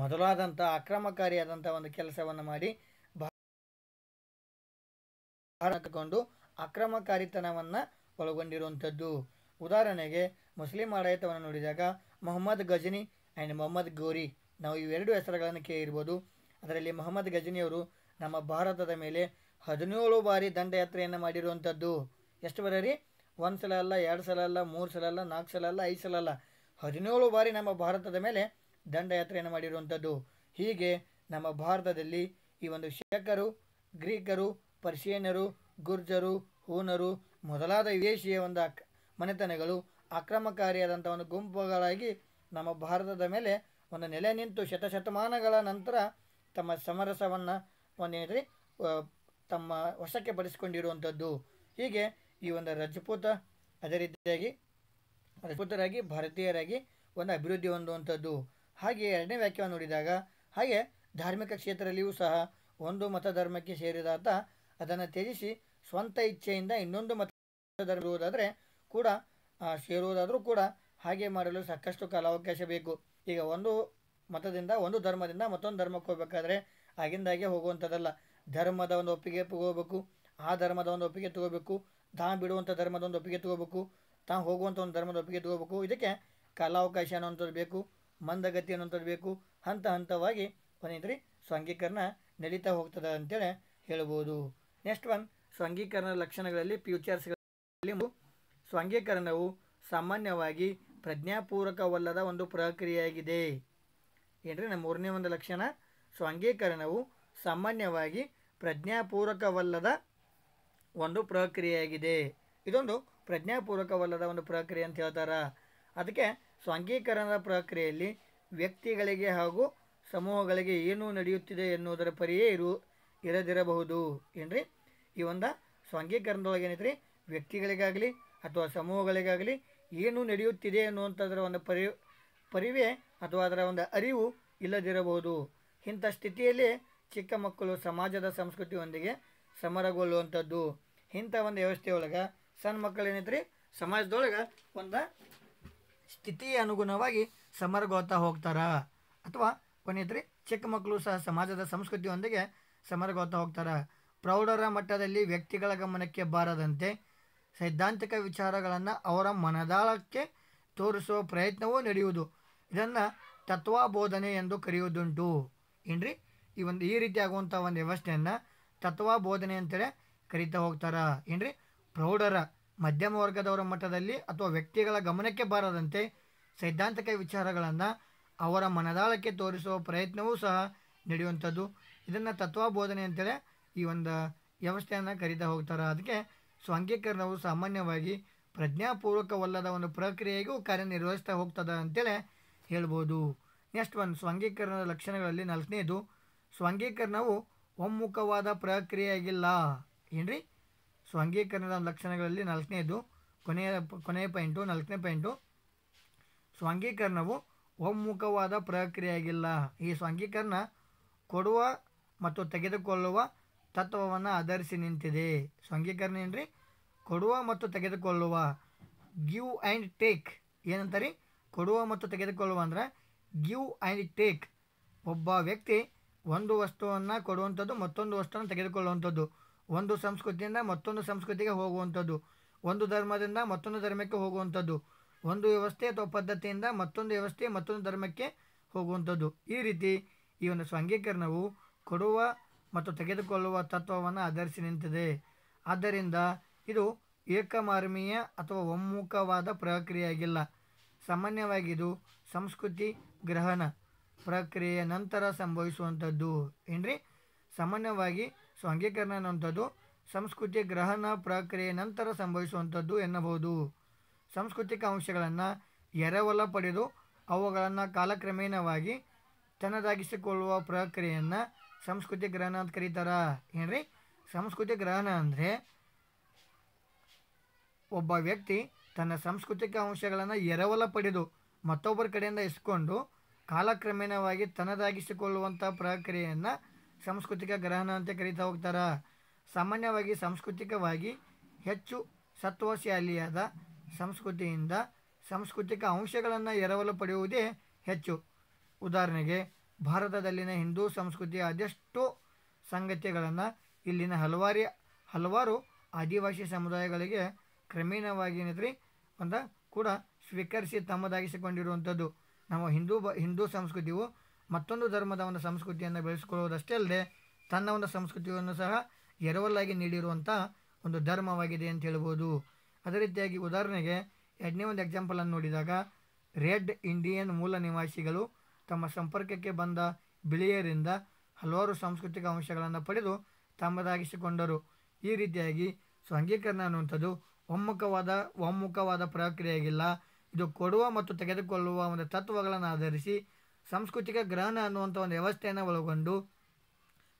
ಮೊದಲಾದಂಥ ಆಕ್ರಮಕಾರಿಯಾದಂಥ ಒಂದು ಕೆಲಸವನ್ನು ಮಾಡಿ ಭಾರತಕೊಂಡು ಆಕ್ರಮಕಾರಿತನವನ್ನು ಒಳಗೊಂಡಿರುವಂಥದ್ದು ಉದಾಹರಣೆಗೆ ಮುಸ್ಲಿಂ ಆಡಳಿತವನ್ನು ನೋಡಿದಾಗ ಮೊಹಮ್ಮದ್ ಗಜನಿ ಆ್ಯಂಡ್ ಮೊಹಮ್ಮದ್ ಗೋರಿ ನಾವು ಇವೆರಡು ಹೆಸರುಗಳನ್ನು ಕೇಳಿರ್ಬೋದು ಅದರಲ್ಲಿ ಮೊಹಮ್ಮದ್ ಗಜನಿಯವರು ನಮ್ಮ ಭಾರತದ ಮೇಲೆ ಹದಿನೇಳು ಬಾರಿ ದಂಡಯಾತ್ರೆಯನ್ನು ಮಾಡಿರುವಂಥದ್ದು ಎಷ್ಟು ಬರ ರೀ ಒಂದು ಸಲ ಅಲ್ಲ ಎರಡು ಸಲ ಅಲ್ಲ ಮೂರು ಸಲ ಅಲ್ಲ ನಾಲ್ಕು ಸಲ ಅಲ್ಲ ಐದು ಸಲ ಅಲ್ಲ ಹದಿನೇಳು ಬಾರಿ ನಮ್ಮ ಭಾರತದ ಮೇಲೆ ದಂಡಯಾತ್ರೆಯನ್ನು ಮಾಡಿರುವಂಥದ್ದು ಹೀಗೆ ನಮ್ಮ ಭಾರತದಲ್ಲಿ ಈ ಒಂದು ಶೇಕರು ಗ್ರೀಕರು ಪರ್ಷಿಯನ್ನರು ಗುರ್ಜರು ಹೂನರು ಮೊದಲಾದ ವಿದೇಶಿಯ ಒಂದು ಮನೆತನಗಳು ಆಕ್ರಮಕಾರಿಯಾದಂಥ ಒಂದು ಗುಂಪುಗಳಾಗಿ ನಮ್ಮ ಭಾರತದ ಮೇಲೆ ಒಂದು ನೆಲೆ ನಿಂತು ಶತಶತಮಾನಗಳ ನಂತರ ತಮ್ಮ ಸಮರಸವನ್ನು ಒಂದೇನಿದೆ ತಮ್ಮ ವಶಕ್ಕೆ ಪಡಿಸಿಕೊಂಡಿರುವಂಥದ್ದು ಹೀಗೆ ಈ ಒಂದು ರಜಪೂತ ಅದೇ ರೀತಿಯಾಗಿ ರಜಪೂತರಾಗಿ ಭಾರತೀಯರಾಗಿ ಒಂದು ಅಭಿವೃದ್ಧಿ ಹೊಂದುವಂಥದ್ದು ಹಾಗೆ ಎರಡನೇ ವ್ಯಾಖ್ಯಾನ ನೋಡಿದಾಗ ಹಾಗೆ ಧಾರ್ಮಿಕ ಕ್ಷೇತ್ರದಲ್ಲಿಯೂ ಸಹ ಒಂದು ಮತಧರ್ಮಕ್ಕೆ ಸೇರಿದಾತ ಅದನ್ನು ತ್ಯಜಿಸಿ ಸ್ವಂತ ಇಚ್ಛೆಯಿಂದ ಇನ್ನೊಂದು ಮತ ಧರ್ಮ ಕೂಡ ಸೇರುವುದಾದರೂ ಕೂಡ ಹಾಗೆ ಮಾಡಲು ಸಾಕಷ್ಟು ಕಾಲಾವಕಾಶ ಬೇಕು ಈಗ ಒಂದು ಮತದಿಂದ ಒಂದು ಧರ್ಮದಿಂದ ಮತ್ತೊಂದು ಧರ್ಮಕ್ಕೆ ಹೋಗ್ಬೇಕಾದ್ರೆ ಆಗಿಂದಾಗೆ ಹೋಗುವಂಥದ್ದಲ್ಲ ಧರ್ಮದ ಒಂದು ಒಪ್ಪಿಗೆ ತಗೋಬೇಕು ಆ ಧರ್ಮದ ಒಂದು ಒಪ್ಪಿಗೆ ತಗೋಬೇಕು ತಾ ಬಿಡುವಂಥ ಧರ್ಮದ ಒಂದು ಒಪ್ಪಿಗೆ ತಗೋಬೇಕು ತಾ ಹೋಗುವಂಥ ಒಂದು ಧರ್ಮದ ಒಪ್ಪಿಗೆ ತಗೋಬೇಕು ಇದಕ್ಕೆ ಕಾಲಾವಕಾಶ ಅನ್ನುವಂಥದ್ದು ಬೇಕು ಮಂದಗತಿ ಅನ್ನುವಂಥದ್ದು ಬೇಕು ಹಂತ ಹಂತವಾಗಿ ಒಂದೇನ್ರಿ ಸ್ವಂಗೀಕರಣ ನಡೀತಾ ಹೋಗ್ತದೆ ಅಂತೇಳಿ ಹೇಳ್ಬೋದು ನೆಕ್ಸ್ಟ್ ಒನ್ ಸ್ವಂಗೀಕರಣ ಲಕ್ಷಣಗಳಲ್ಲಿ ಫ್ಯೂಚರ್ಸ್ಗಳಲ್ಲಿ ಸ್ವಂಗೀಕರಣವು ಸಾಮಾನ್ಯವಾಗಿ ಪ್ರಜ್ಞಾಪೂರ್ವಕವಲ್ಲದ ಒಂದು ಪ್ರಕ್ರಿಯೆಯಾಗಿದೆ ಏನ್ರಿ ನಮ್ಮ ಮೂರನೇ ಒಂದು ಲಕ್ಷಣ ಸ್ವಾಂಗೀಕರಣವು ಸಾಮಾನ್ಯವಾಗಿ ಪ್ರಜ್ಞಾಪೂರ್ವಕವಲ್ಲದ ಒಂದು ಪ್ರಕ್ರಿಯೆಯಾಗಿದೆ ಇದೊಂದು ಪ್ರಜ್ಞಾಪೂರ್ವಕವಲ್ಲದ ಒಂದು ಪ್ರಕ್ರಿಯೆ ಅಂತ ಹೇಳ್ತಾರೆ ಅದಕ್ಕೆ ಸ್ವಾಂಗೀಕರಣದ ಪ್ರಕ್ರಿಯೆಯಲ್ಲಿ ವ್ಯಕ್ತಿಗಳಿಗೆ ಹಾಗೂ ಸಮೂಹಗಳಿಗೆ ಏನು ನಡೆಯುತ್ತಿದೆ ಎನ್ನುವುದರ ಪರಿಯೇ ಇರು ಇರದಿರಬಹುದು ಏನ್ರಿ ಈ ಒಂದು ಸ್ವಾಂಗೀಕರಣದೊಳಗೆ ಏನೈತ್ರಿ ವ್ಯಕ್ತಿಗಳಿಗಾಗಲಿ ಅಥವಾ ಸಮೂಹಗಳಿಗಾಗಲಿ ಏನು ನಡೆಯುತ್ತಿದೆ ಅನ್ನುವಂಥದ್ರ ಒಂದು ಪರಿ ಪರಿವೆ ಅಥವಾ ಅದರ ಒಂದು ಅರಿವು ಇಲ್ಲದಿರಬಹುದು ಇಂಥ ಸ್ಥಿತಿಯಲ್ಲಿ ಚಿಕ್ಕ ಮಕ್ಕಳು ಸಮಾಜದ ಸಂಸ್ಕೃತಿಯೊಂದಿಗೆ ಸಮರಗೊಳ್ಳುವಂಥದ್ದು ಇಂಥ ಒಂದು ವ್ಯವಸ್ಥೆಯೊಳಗೆ ಸಣ್ಣ ಮಕ್ಕಳೇನೈತ್ರಿ ಸಮಾಜದೊಳಗೆ ಒಂದು ಸ್ಥಿತಿಯ ಅನುಗುಣವಾಗಿ ಸಮರಗೊಳ್ತಾ ಹೋಗ್ತಾರ ಅಥವಾ ಕೊನೆಯಿದ್ರಿ ಚಿಕ್ಕ ಮಕ್ಕಳು ಸಹ ಸಮಾಜದ ಸಂಸ್ಕೃತಿಯೊಂದಿಗೆ ಸಮರಗೊಳ್ತಾ ಹೋಗ್ತಾರ ಪ್ರೌಢರ ಮಟ್ಟದಲ್ಲಿ ವ್ಯಕ್ತಿಗಳ ಗಮನಕ್ಕೆ ಬಾರದಂತೆ ಸೈದ್ಧಾಂತಿಕ ವಿಚಾರಗಳನ್ನು ಅವರ ಮನದಾಳಕ್ಕೆ ತೋರಿಸುವ ಪ್ರಯತ್ನವೂ ನಡೆಯುವುದು ಇದನ್ನು ತತ್ವಬೋಧನೆ ಎಂದು ಕರೆಯುವುದುಂಟು ಏನ್ರಿ ಈ ಒಂದು ಈ ರೀತಿಯಾಗುವಂಥ ಒಂದು ವ್ಯವಸ್ಥೆಯನ್ನು ತತ್ವಬೋಧನೆ ಅಂತೇಳಿ ಕರೀತಾ ಹೋಗ್ತಾರ ಏನ್ರಿ ಪ್ರೌಢರ ಮಧ್ಯಮ ವರ್ಗದವರ ಮಟ್ಟದಲ್ಲಿ ಅಥವಾ ವ್ಯಕ್ತಿಗಳ ಗಮನಕ್ಕೆ ಬಾರದಂತೆ ಸೈದ್ಧಾಂತಿಕ ವಿಚಾರಗಳನ್ನು ಅವರ ಮನದಾಳಕ್ಕೆ ತೋರಿಸುವ ಪ್ರಯತ್ನವೂ ಸಹ ನಡೆಯುವಂಥದ್ದು ಇದನ್ನು ತತ್ವಬೋಧನೆ ಅಂತೇಳಿ ಈ ಒಂದು ವ್ಯವಸ್ಥೆಯನ್ನು ಕರೀತಾ ಹೋಗ್ತಾರೆ ಅದಕ್ಕೆ ಸ್ವಾಂಗೀಕರಣವು ಸಾಮಾನ್ಯವಾಗಿ ಪ್ರಜ್ಞಾಪೂರ್ವಕವಲ್ಲದ ಒಂದು ಪ್ರಕ್ರಿಯೆಗೂ ಕಾರ್ಯನಿರ್ವಹಿಸ್ತಾ ಹೋಗ್ತದೆ ಅಂತೇಳಿ ಹೇಳ್ಬೋದು ನೆಕ್ಸ್ಟ್ ಒನ್ ಸ್ವಾಂಗೀಕರಣದ ಲಕ್ಷಣಗಳಲ್ಲಿ ನಾಲ್ಕನೇದು ಸ್ವಾಂಗೀಕರಣವು ಒಮ್ಮುಖವಾದ ಪ್ರಕ್ರಿಯೆಯಾಗಿಲ್ಲ ಏನ್ರಿ ಸ್ವಾಂಗೀಕರಣದ ಲಕ್ಷಣಗಳಲ್ಲಿ ನಾಲ್ಕನೇದು ಕೊನೆಯ ಕೊನೆಯ ಪಾಯಿಂಟು ನಾಲ್ಕನೇ ಪಾಯಿಂಟು ಸ್ವಾಂಗೀಕರಣವು ಒಮ್ಮುಖವಾದ ಪ್ರಕ್ರಿಯೆಯಾಗಿಲ್ಲ ಈ ಸ್ವಾಂಗೀಕರಣ ಕೊಡುವ ಮತ್ತು ತೆಗೆದುಕೊಳ್ಳುವ ತತ್ವವನ್ನು ಆಧರಿಸಿ ನಿಂತಿದೆ ಸೊ ಅಂಗೀಕರಣ ಕೊಡುವ ಮತ್ತು ತೆಗೆದುಕೊಳ್ಳುವ ಗಿವ್ ಆ್ಯಂಡ್ ಟೇಕ್ ಏನಂತಾರೆ ಕೊಡುವ ಮತ್ತು ತೆಗೆದುಕೊಳ್ಳುವ ಅಂದ್ರೆ ಗಿವ್ ಆ್ಯಂಡ್ ಟೇಕ್ ಒಬ್ಬ ವ್ಯಕ್ತಿ ಒಂದು ವಸ್ತುವನ್ನು ಕೊಡುವಂಥದ್ದು ಮತ್ತೊಂದು ವಸ್ತುವನ್ನು ತೆಗೆದುಕೊಳ್ಳುವಂಥದ್ದು ಒಂದು ಸಂಸ್ಕೃತಿಯಿಂದ ಮತ್ತೊಂದು ಸಂಸ್ಕೃತಿಗೆ ಹೋಗುವಂಥದ್ದು ಒಂದು ಧರ್ಮದಿಂದ ಮತ್ತೊಂದು ಧರ್ಮಕ್ಕೆ ಹೋಗುವಂಥದ್ದು ಒಂದು ವ್ಯವಸ್ಥೆ ಅಥವಾ ಪದ್ಧತಿಯಿಂದ ಮತ್ತೊಂದು ವ್ಯವಸ್ಥೆ ಮತ್ತೊಂದು ಧರ್ಮಕ್ಕೆ ಹೋಗುವಂಥದ್ದು ಈ ರೀತಿ ಈ ಒಂದು ಸ್ವಂಗೀಕರಣವು ಕೊಡುವ ಮತ್ತು ತೆಗೆದುಕೊಳ್ಳುವ ತತ್ವವನ್ನು ಆಧರಿಸಿ ನಿಂತಿದೆ ಆದ್ದರಿಂದ ಇದು ಏಕಮಾರ್ಮೀಯ ಅಥವಾ ಒಮ್ಮುಖವಾದ ಪ್ರಕ್ರಿಯೆಯಾಗಿಲ್ಲ ಸಾಮಾನ್ಯವಾಗಿ ಇದು ಸಂಸ್ಕೃತಿ ಗ್ರಹಣ ಪ್ರಕ್ರಿಯೆಯ ನಂತರ ಸಂಭವಿಸುವಂಥದ್ದು ಏನ್ರಿ ಸಾಮಾನ್ಯವಾಗಿ ಸೊ ಅನ್ನುವಂಥದ್ದು ಸಂಸ್ಕೃತಿ ಗ್ರಹಣ ಪ್ರಕ್ರಿಯೆ ನಂತರ ಸಂಭವಿಸುವಂಥದ್ದು ಎನ್ನಬಹುದು ಸಾಂಸ್ಕೃತಿಕ ಅಂಶಗಳನ್ನು ಎರವಲ ಪಡೆದು ಅವುಗಳನ್ನು ಕಾಲಕ್ರಮೇಣವಾಗಿ ತನ್ನದಾಗಿಸಿಕೊಳ್ಳುವ ಪ್ರಕ್ರಿಯೆಯನ್ನು ಸಂಸ್ಕೃತಿ ಗ್ರಹಣ ಅಂತ ಕರೀತಾರ ಏನ್ರಿ ಸಂಸ್ಕೃತಿ ಗ್ರಹಣ ಅಂದರೆ ಒಬ್ಬ ವ್ಯಕ್ತಿ ತನ್ನ ಸಾಂಸ್ಕೃತಿಕ ಅಂಶಗಳನ್ನು ಎರವಲ ಪಡೆದು ಮತ್ತೊಬ್ಬರ ಕಡೆಯಿಂದ ಇಸ್ಕೊಂಡು ಕಾಲಕ್ರಮೇಣವಾಗಿ ತನ್ನದಾಗಿಸಿಕೊಳ್ಳುವಂಥ ಪ್ರಕ್ರಿಯೆಯನ್ನು ಸಾಂಸ್ಕೃತಿಕ ಗ್ರಹಣ ಅಂತ ಕರೀತಾ ಹೋಗ್ತಾರೆ ಸಾಮಾನ್ಯವಾಗಿ ಸಾಂಸ್ಕೃತಿಕವಾಗಿ ಹೆಚ್ಚು ಸತ್ವಶಾಲಿಯಾದ ಸಂಸ್ಕೃತಿಯಿಂದ ಸಾಂಸ್ಕೃತಿಕ ಅಂಶಗಳನ್ನು ಎರವಲು ಪಡೆಯುವುದೇ ಹೆಚ್ಚು ಉದಾಹರಣೆಗೆ ಭಾರತದಲ್ಲಿನ ಹಿಂದೂ ಸಂಸ್ಕೃತಿಯ ಅದೆಷ್ಟೋ ಸಂಗತಿಗಳನ್ನು ಇಲ್ಲಿನ ಹಲವಾರು ಹಲವಾರು ಆದಿವಾಸಿ ಸಮುದಾಯಗಳಿಗೆ ಕ್ರಮೇಣವಾಗಿ ಏನೈತ್ರಿ ಒಂದು ಕೂಡ ಸ್ವೀಕರಿಸಿ ತಮ್ಮದಾಗಿಸಿಕೊಂಡಿರುವಂಥದ್ದು ನಮ್ಮ ಹಿಂದೂ ಬ ಹಿಂದೂ ಸಂಸ್ಕೃತಿಯು ಮತ್ತೊಂದು ಧರ್ಮದ ಒಂದು ಸಂಸ್ಕೃತಿಯನ್ನು ಬೆಳೆಸಿಕೊಳ್ಳುವುದಷ್ಟೇ ಅಲ್ಲದೆ ತನ್ನ ಒಂದು ಸಂಸ್ಕೃತಿಯನ್ನು ಸಹ ಎರವಲಾಗಿ ನೀಡಿರುವಂಥ ಒಂದು ಧರ್ಮವಾಗಿದೆ ಅಂತ ಹೇಳ್ಬೋದು ಅದೇ ರೀತಿಯಾಗಿ ಉದಾಹರಣೆಗೆ ಎರಡನೇ ಒಂದು ಎಕ್ಸಾಂಪಲನ್ನು ನೋಡಿದಾಗ ರೆಡ್ ಇಂಡಿಯನ್ ಮೂಲ ನಿವಾಸಿಗಳು ತಮ್ಮ ಸಂಪರ್ಕಕ್ಕೆ ಬಂದ ಬಿಳಿಯರಿಂದ ಹಲವಾರು ಸಾಂಸ್ಕೃತಿಕ ಅಂಶಗಳನ್ನು ಪಡೆದು ತಮ್ಮದಾಗಿಸಿಕೊಂಡರು ಈ ರೀತಿಯಾಗಿ ಸಂಘೀಕರಣ ಅನ್ನುವಂಥದ್ದು ಒಮ್ಮುಖವಾದ ಒಮ್ಮುಖವಾದ ಪ್ರಕ್ರಿಯೆಯಾಗಿಲ್ಲ ಇದು ಕೊಡುವ ಮತ್ತು ತೆಗೆದುಕೊಳ್ಳುವ ಒಂದು ತತ್ವಗಳನ್ನು ಆಧರಿಸಿ ಸಾಂಸ್ಕೃತಿಕ ಗ್ರಹಣ ಅನ್ನುವಂಥ ಒಂದು ವ್ಯವಸ್ಥೆಯನ್ನು ಒಳಗೊಂಡು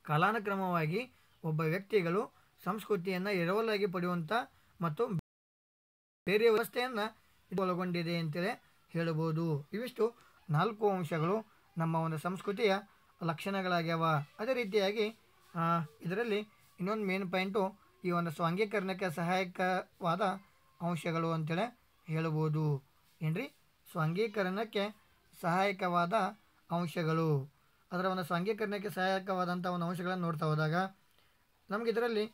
ಕಾಲಾನುಕ್ರಮವಾಗಿ ಒಬ್ಬ ವ್ಯಕ್ತಿಗಳು ಸಂಸ್ಕೃತಿಯನ್ನು ಎರವಲಾಗಿ ಪಡೆಯುವಂಥ ಮತ್ತು ಬೇರೆ ವ್ಯವಸ್ಥೆಯನ್ನು ಒಳಗೊಂಡಿದೆ ಅಂತೇಳಿ ಹೇಳಬಹುದು ಇವಿಷ್ಟು ನಾಲ್ಕು ಅಂಶಗಳು ನಮ್ಮ ಒಂದು ಸಂಸ್ಕೃತಿಯ ಲಕ್ಷಣಗಳಾಗ್ಯಾವ ಅದೇ ರೀತಿಯಾಗಿ ಇದರಲ್ಲಿ ಇನ್ನೊಂದು ಮೇನ್ ಪಾಯಿಂಟು ಈ ಒಂದು ಸ್ವಾಂಗೀಕರಣಕ್ಕೆ ಸಹಾಯಕವಾದ ಅಂಶಗಳು ಅಂತೇಳಿ ಹೇಳ್ಬೋದು ಏನ್ರಿ ಸ್ವಾಂಗೀಕರಣಕ್ಕೆ ಸಹಾಯಕವಾದ ಅಂಶಗಳು ಅದರ ಒಂದು ಸ್ವಾಂಗೀಕರಣಕ್ಕೆ ಸಹಾಯಕವಾದಂಥ ಒಂದು ಅಂಶಗಳನ್ನು ನೋಡ್ತಾ ಹೋದಾಗ ನಮಗೆ ಇದರಲ್ಲಿ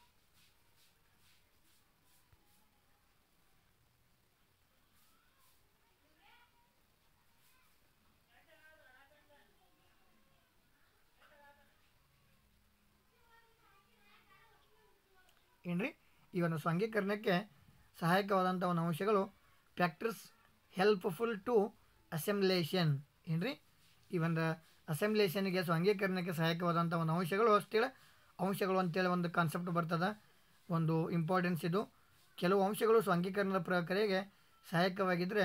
ರೀ ಒಂದು ಸ್ವಾಂಗೀಕರಣಕ್ಕೆ ಸಹಾಯಕವಾದಂಥ ಒಂದು ಅಂಶಗಳು ಫ್ಯಾಕ್ಟರ್ಸ್ ಹೆಲ್ಪ್ಫುಲ್ ಟು ಅಸೆಂಬ್ಲೇಷನ್ ಏನು ರೀ ಈ ಒಂದು ಅಸೆಂಬ್ಲೇಷನ್ಗೆ ಸ್ವಂಗೀಕರಣಕ್ಕೆ ಸಹಾಯಕವಾದಂಥ ಒಂದು ಅಂಶಗಳು ಅಷ್ಟೇಳ ಅಂಶಗಳು ಅಂತೇಳಿ ಒಂದು ಕಾನ್ಸೆಪ್ಟ್ ಬರ್ತದೆ ಒಂದು ಇಂಪಾರ್ಟೆನ್ಸ್ ಇದು ಕೆಲವು ಅಂಶಗಳು ಸ್ವಾಂಗೀಕರಣದ ಪ್ರಕ್ರಿಯೆಗೆ ಸಹಾಯಕವಾಗಿದ್ದರೆ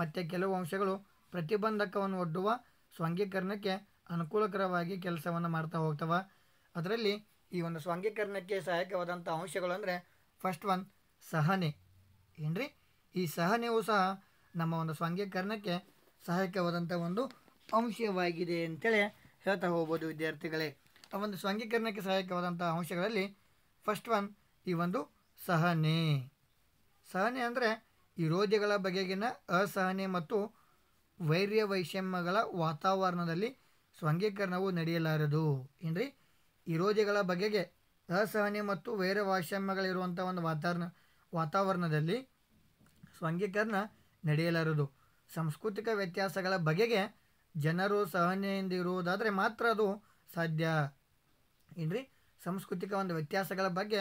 ಮತ್ತು ಕೆಲವು ಅಂಶಗಳು ಪ್ರತಿಬಂಧಕವನ್ನು ಒಡ್ಡುವ ಸ್ವಂಗೀಕರಣಕ್ಕೆ ಅನುಕೂಲಕರವಾಗಿ ಕೆಲಸವನ್ನು ಮಾಡ್ತಾ ಹೋಗ್ತವೆ ಅದರಲ್ಲಿ ಈ ಒಂದು ಸ್ವಾಂಗೀಕರಣಕ್ಕೆ ಸಹಾಯಕವಾದಂಥ ಅಂಶಗಳು ಅಂದರೆ ಫಸ್ಟ್ ಒನ್ ಸಹನೆ ಏನ್ರಿ ಈ ಸಹನೆಯು ಸಹ ನಮ್ಮ ಒಂದು ಸ್ವಾಂಗೀಕರಣಕ್ಕೆ ಸಹಾಯಕವಾದಂಥ ಒಂದು ಅಂಶವಾಗಿದೆ ಅಂತೇಳಿ ಹೇಳ್ತಾ ಹೋಗ್ಬೋದು ವಿದ್ಯಾರ್ಥಿಗಳೇ ಆ ಒಂದು ಸ್ವಾಂಗೀಕರಣಕ್ಕೆ ಸಹಾಯಕವಾದಂಥ ಅಂಶಗಳಲ್ಲಿ ಫಸ್ಟ್ ಒನ್ ಈ ಒಂದು ಸಹನೆ ಸಹನೆ ಅಂದರೆ ಈ ರೋಗಿಗಳ ಬಗೆಗಿನ ಅಸಹನೆ ಮತ್ತು ವೈರ್ಯ ವೈಷಮ್ಯಗಳ ವಾತಾವರಣದಲ್ಲಿ ಸ್ವಾಂಗೀಕರಣವು ನಡೆಯಲಾರದು ಏನ್ರಿ ವಿರೋಧಿಗಳ ಬಗೆಗೆ ಅಸಹನೆ ಮತ್ತು ವೈರವಾಶ್ಯಮ್ಯಗಳಿರುವಂಥ ಒಂದು ವಾತಾವರಣ ವಾತಾವರಣದಲ್ಲಿ ಸ್ವಂಗೀಕರಣ ನಡೆಯಲಾರದು ಸಾಂಸ್ಕೃತಿಕ ವ್ಯತ್ಯಾಸಗಳ ಬಗೆಗೆ ಜನರು ಸಹನೆಯಿಂದ ಇರುವುದಾದರೆ ಮಾತ್ರ ಅದು ಸಾಧ್ಯ ಏನ್ರಿ ಸಾಂಸ್ಕೃತಿಕ ಒಂದು ವ್ಯತ್ಯಾಸಗಳ ಬಗ್ಗೆ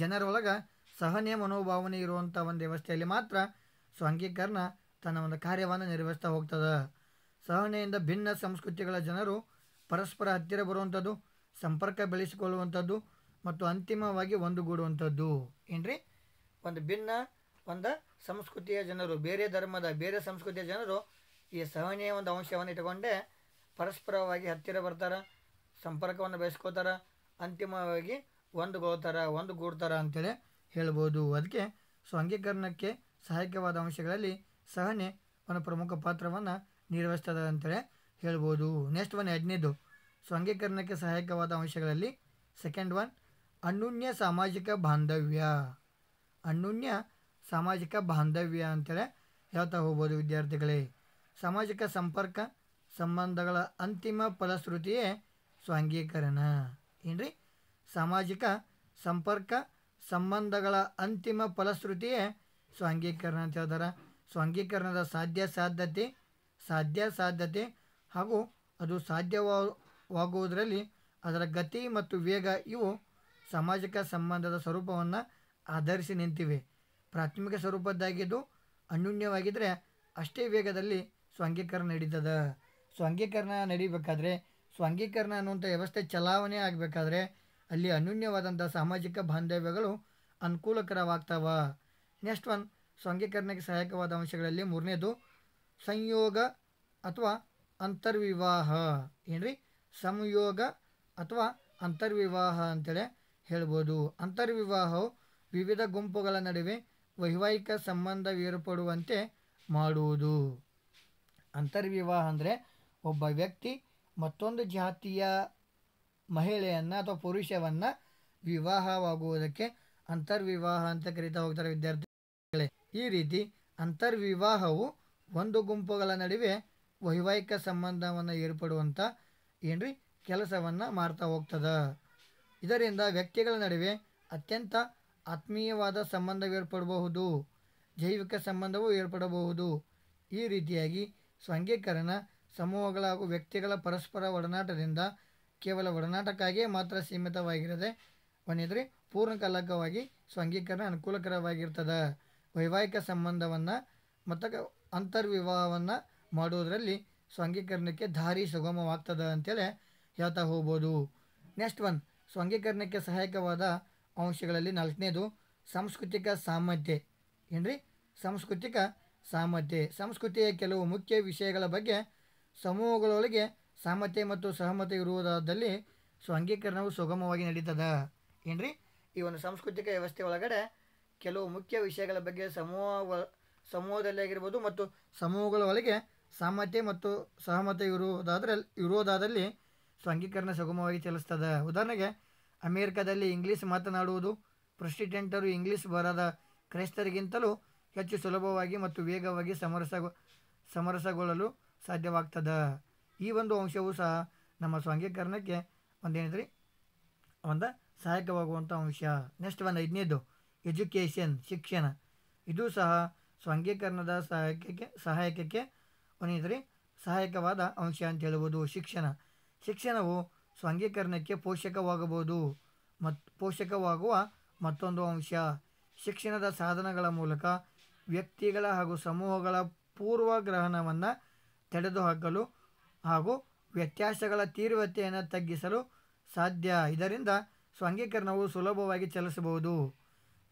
ಜನರೊಳಗೆ ಸಹನೆ ಮನೋಭಾವನೆ ಇರುವಂಥ ಒಂದು ವ್ಯವಸ್ಥೆಯಲ್ಲಿ ಮಾತ್ರ ಸ್ವಂಗೀಕರಣ ತನ್ನ ಒಂದು ಕಾರ್ಯವನ್ನು ನಿರ್ವಹಿಸ್ತಾ ಹೋಗ್ತದೆ ಸಹನೆಯಿಂದ ಭಿನ್ನ ಸಂಸ್ಕೃತಿಗಳ ಜನರು ಪರಸ್ಪರ ಹತ್ತಿರ ಬರುವಂಥದ್ದು ಸಂಪರ್ಕ ಬೆಳೆಸಿಕೊಳ್ಳುವಂಥದ್ದು ಮತ್ತು ಅಂತಿಮವಾಗಿ ಒಂದುಗೂಡುವಂಥದ್ದು ಏನ್ರಿ ಒಂದು ಭಿನ್ನ ಒಂದು ಸಂಸ್ಕೃತಿಯ ಜನರು ಬೇರೆ ಧರ್ಮದ ಬೇರೆ ಸಂಸ್ಕೃತಿಯ ಜನರು ಈ ಸಹನೆಯ ಒಂದು ಅಂಶವನ್ನು ಇಟ್ಟುಕೊಂಡೇ ಪರಸ್ಪರವಾಗಿ ಹತ್ತಿರ ಬರ್ತಾರೆ ಸಂಪರ್ಕವನ್ನು ಬೆಳೆಸ್ಕೋತಾರೆ ಅಂತಿಮವಾಗಿ ಒಂದುಗೊಳ್ತಾರೆ ಒಂದು ಗೂಡ್ತಾರ ಅಂತೇಳಿ ಹೇಳ್ಬೋದು ಅದಕ್ಕೆ ಸೊ ಅಂಗೀಕರಣಕ್ಕೆ ಸಹಾಯಕವಾದ ಅಂಶಗಳಲ್ಲಿ ಸಹನೆ ಒಂದು ಪ್ರಮುಖ ಪಾತ್ರವನ್ನು ನಿರ್ವಹಿಸ್ತದೆ ಅಂತೇಳಿ ಹೇಳ್ಬೋದು ನೆಕ್ಸ್ಟ್ ಒಂದು ಹದಿನೈದು ಸ್ವಾಂಗೀಕರಣಕ್ಕೆ ಸಹಾಯಕವಾದ ಅಂಶಗಳಲ್ಲಿ ಸೆಕೆಂಡ್ ಒನ್ ಅನ್ಯೂನ್ಯ ಸಾಮಾಜಿಕ ಬಾಂಧವ್ಯ ಅನ್ಯೂನ್ಯ ಸಾಮಾಜಿಕ ಬಾಂಧವ್ಯ ಅಂತೇಳಿ ಹೇಳ್ತಾ ಹೋಗ್ಬೋದು ವಿದ್ಯಾರ್ಥಿಗಳೇ ಸಾಮಾಜಿಕ ಸಂಪರ್ಕ ಸಂಬಂಧಗಳ ಅಂತಿಮ ಫಲಶ್ರುತಿಯೇ ಸ್ವಾಂಗೀಕರಣ ಏನ್ರಿ ಸಾಮಾಜಿಕ ಸಂಪರ್ಕ ಸಂಬಂಧಗಳ ಅಂತಿಮ ಫಲಶ್ರುತಿಯೇ ಸ್ವಾಂಗೀಕರಣ ಅಂತ ಹೇಳ್ತಾರೆ ಸ್ವಾಂಗೀಕರಣದ ಸಾಧ್ಯ ಸಾಧ್ಯತೆ ಸಾಧ್ಯ ಸಾಧ್ಯತೆ ಹಾಗೂ ಅದು ಸಾಧ್ಯವ ವಾಗುವುದರಲ್ಲಿ ಅದರ ಗತಿ ಮತ್ತು ವೇಗ ಇವು ಸಾಮಾಜಿಕ ಸಂಬಂಧದ ಸ್ವರೂಪವನ್ನು ಆಧರಿಸಿ ನಿಂತಿವೆ ಪ್ರಾಥಮಿಕ ಸ್ವರೂಪದ್ದಾಗಿದ್ದು ಅನ್ಯೂನ್ಯವಾಗಿದ್ದರೆ ಅಷ್ಟೇ ವೇಗದಲ್ಲಿ ಸ್ವಂಗೀಕರಣ ನಡೀತದೆ ಸ್ವಂಗೀಕರಣ ನಡೀಬೇಕಾದ್ರೆ ಸ್ವಂಗೀಕರಣ ಅನ್ನುವಂಥ ವ್ಯವಸ್ಥೆ ಚಲಾವಣೆ ಆಗಬೇಕಾದ್ರೆ ಅಲ್ಲಿ ಅನ್ಯೂನ್ಯವಾದಂಥ ಸಾಮಾಜಿಕ ಬಾಂಧವ್ಯಗಳು ಅನುಕೂಲಕರವಾಗ್ತಾವ ನೆಕ್ಸ್ಟ್ ಒನ್ ಸ್ವಂಗೀಕರಣಕ್ಕೆ ಸಹಾಯಕವಾದ ಅಂಶಗಳಲ್ಲಿ ಮೂರನೇದು ಸಂಯೋಗ ಅಥವಾ ಅಂತರ್ವಿವಾಹ ಏನ್ರಿ ಸಂಯೋಗ ಅಥವಾ ಅಂತರ್ವಿವಾಹ ಅಂತೇಳಿ ಹೇಳ್ಬೋದು ಅಂತರ್ವಿವಾಹವು ವಿವಿಧ ಗುಂಪುಗಳ ನಡುವೆ ವೈವಾಹಿಕ ಸಂಬಂಧ ಏರ್ಪಡುವಂತೆ ಮಾಡುವುದು ಅಂತರ್ವಿವಾಹ ಅಂದರೆ ಒಬ್ಬ ವ್ಯಕ್ತಿ ಮತ್ತೊಂದು ಜಾತಿಯ ಮಹಿಳೆಯನ್ನು ಅಥವಾ ಪುರುಷವನ್ನು ವಿವಾಹವಾಗುವುದಕ್ಕೆ ಅಂತರ್ವಿವಾಹ ಅಂತ ಕರೀತಾ ಹೋಗ್ತಾರೆ ವಿದ್ಯಾರ್ಥಿಗಳೇ ಈ ರೀತಿ ಅಂತರ್ವಿವಾಹವು ಒಂದು ಗುಂಪುಗಳ ನಡುವೆ ವೈವಾಹಿಕ ಸಂಬಂಧವನ್ನು ಏರ್ಪಡುವಂಥ ಏನ್ರಿ ಕೆಲಸವನ್ನು ಮಾಡ್ತಾ ಹೋಗ್ತದೆ ಇದರಿಂದ ವ್ಯಕ್ತಿಗಳ ನಡುವೆ ಅತ್ಯಂತ ಆತ್ಮೀಯವಾದ ಸಂಬಂಧವೇರ್ಪಡಬಹುದು ಜೈವಿಕ ಸಂಬಂಧವೂ ಏರ್ಪಡಬಹುದು ಈ ರೀತಿಯಾಗಿ ಸ್ವಂಗೀಕರಣ ಸಮೂಹಗಳ ಹಾಗೂ ವ್ಯಕ್ತಿಗಳ ಪರಸ್ಪರ ಒಡನಾಟದಿಂದ ಕೇವಲ ಒಡನಾಟಕ್ಕಾಗಿಯೇ ಮಾತ್ರ ಸೀಮಿತವಾಗಿರದೆ ಒಂದಿದ್ರೆ ಪೂರ್ಣಕಾಲಕವಾಗಿ ಸ್ವಂಗೀಕರಣ ಅನುಕೂಲಕರವಾಗಿರ್ತದೆ ವೈವಾಹಿಕ ಸಂಬಂಧವನ್ನು ಮತ್ತು ಅಂತರ್ವಿವಾಹವನ್ನು ಮಾಡುವುದರಲ್ಲಿ ಸ್ವಂಗೀಕರಣಕ್ಕೆ ದಾರಿ ಸುಗಮವಾಗ್ತದೆ ಅಂತೇಳಿ ಹೇಳ್ತಾ ಹೋಗ್ಬೋದು ನೆಕ್ಸ್ಟ್ ಒನ್ ಸ್ವಂಗೀಕರಣಕ್ಕೆ ಸಹಾಯಕವಾದ ಅಂಶಗಳಲ್ಲಿ ನಾಲ್ಕನೇದು ಸಾಂಸ್ಕೃತಿಕ ಸಾಮರ್ಥ್ಯ ಏನ್ರಿ ಸಾಂಸ್ಕೃತಿಕ ಸಾಮರ್ಥ್ಯ ಸಂಸ್ಕೃತಿಯ ಕೆಲವು ಮುಖ್ಯ ವಿಷಯಗಳ ಬಗ್ಗೆ ಸಮೂಹಗಳೊಳಗೆ ಸಾಮರ್ಥ್ಯ ಮತ್ತು ಸಹಮತ ಇರುವುದಾದಲ್ಲಿ ಸ್ವಂಗೀಕರಣವು ಸುಗಮವಾಗಿ ನಡೀತದ ಏನ್ರಿ ಈ ಒಂದು ಸಾಂಸ್ಕೃತಿಕ ವ್ಯವಸ್ಥೆ ಒಳಗಡೆ ಕೆಲವು ಮುಖ್ಯ ವಿಷಯಗಳ ಬಗ್ಗೆ ಸಮೂಹ ಸಮೂಹದಲ್ಲಿ ಆಗಿರ್ಬೋದು ಮತ್ತು ಸಮೂಹಗಳ ಒಳಗೆ ಸಾಮತೆ ಮತ್ತು ಸಹಮತ ಇರುವುದಾದ್ರೆ ಇರುವುದಾದಲ್ಲಿ ಸ್ವಾಂಗೀಕರಣ ಸುಗಮವಾಗಿ ಚಲಿಸ್ತದೆ ಉದಾಹರಣೆಗೆ ಅಮೇರಿಕಾದಲ್ಲಿ ಇಂಗ್ಲೀಷ್ ಮಾತನಾಡುವುದು ಪ್ರೆಸಿಡೆಂಟರು ಇಂಗ್ಲೀಷ್ ಬರದ ಕ್ರೈಸ್ತರಿಗಿಂತಲೂ ಹೆಚ್ಚು ಸುಲಭವಾಗಿ ಮತ್ತು ವೇಗವಾಗಿ ಸಮರಸ ಸಮರಸಗೊಳ್ಳಲು ಸಾಧ್ಯವಾಗ್ತದೆ ಈ ಒಂದು ಅಂಶವೂ ಸಹ ನಮ್ಮ ಸ್ವಾಂಗೀಕರಣಕ್ಕೆ ಒಂದೇನಿದ್ರಿ ಒಂದು ಸಹಾಯಕವಾಗುವಂಥ ಅಂಶ ನೆಕ್ಸ್ಟ್ ಒಂದು ಐದನೇದು ಎಜುಕೇಷನ್ ಶಿಕ್ಷಣ ಇದು ಸಹ ಸ್ವಾಂಗೀಕರಣದ ಸಹಾಯಕಕ್ಕೆ ಸಹಾಯಕಕ್ಕೆ ಕೊನೆಯದರೆ ಸಹಾಯಕವಾದ ಅಂಶ ಅಂತ ಹೇಳುವುದು ಶಿಕ್ಷಣ ಶಿಕ್ಷಣವು ಸ್ವಂಗೀಕರಣಕ್ಕೆ ಪೋಷಕವಾಗಬಹುದು ಮತ್ತು ಪೋಷಕವಾಗುವ ಮತ್ತೊಂದು ಅಂಶ ಶಿಕ್ಷಣದ ಸಾಧನಗಳ ಮೂಲಕ ವ್ಯಕ್ತಿಗಳ ಹಾಗೂ ಸಮೂಹಗಳ ಪೂರ್ವಗ್ರಹಣವನ್ನು ತಡೆದುಹಾಕಲು ಹಾಗೂ ವ್ಯತ್ಯಾಸಗಳ ತೀವ್ರತೆಯನ್ನು ತಗ್ಗಿಸಲು ಸಾಧ್ಯ ಇದರಿಂದ ಸ್ವಂಗೀಕರಣವು ಸುಲಭವಾಗಿ ಚಲಿಸಬಹುದು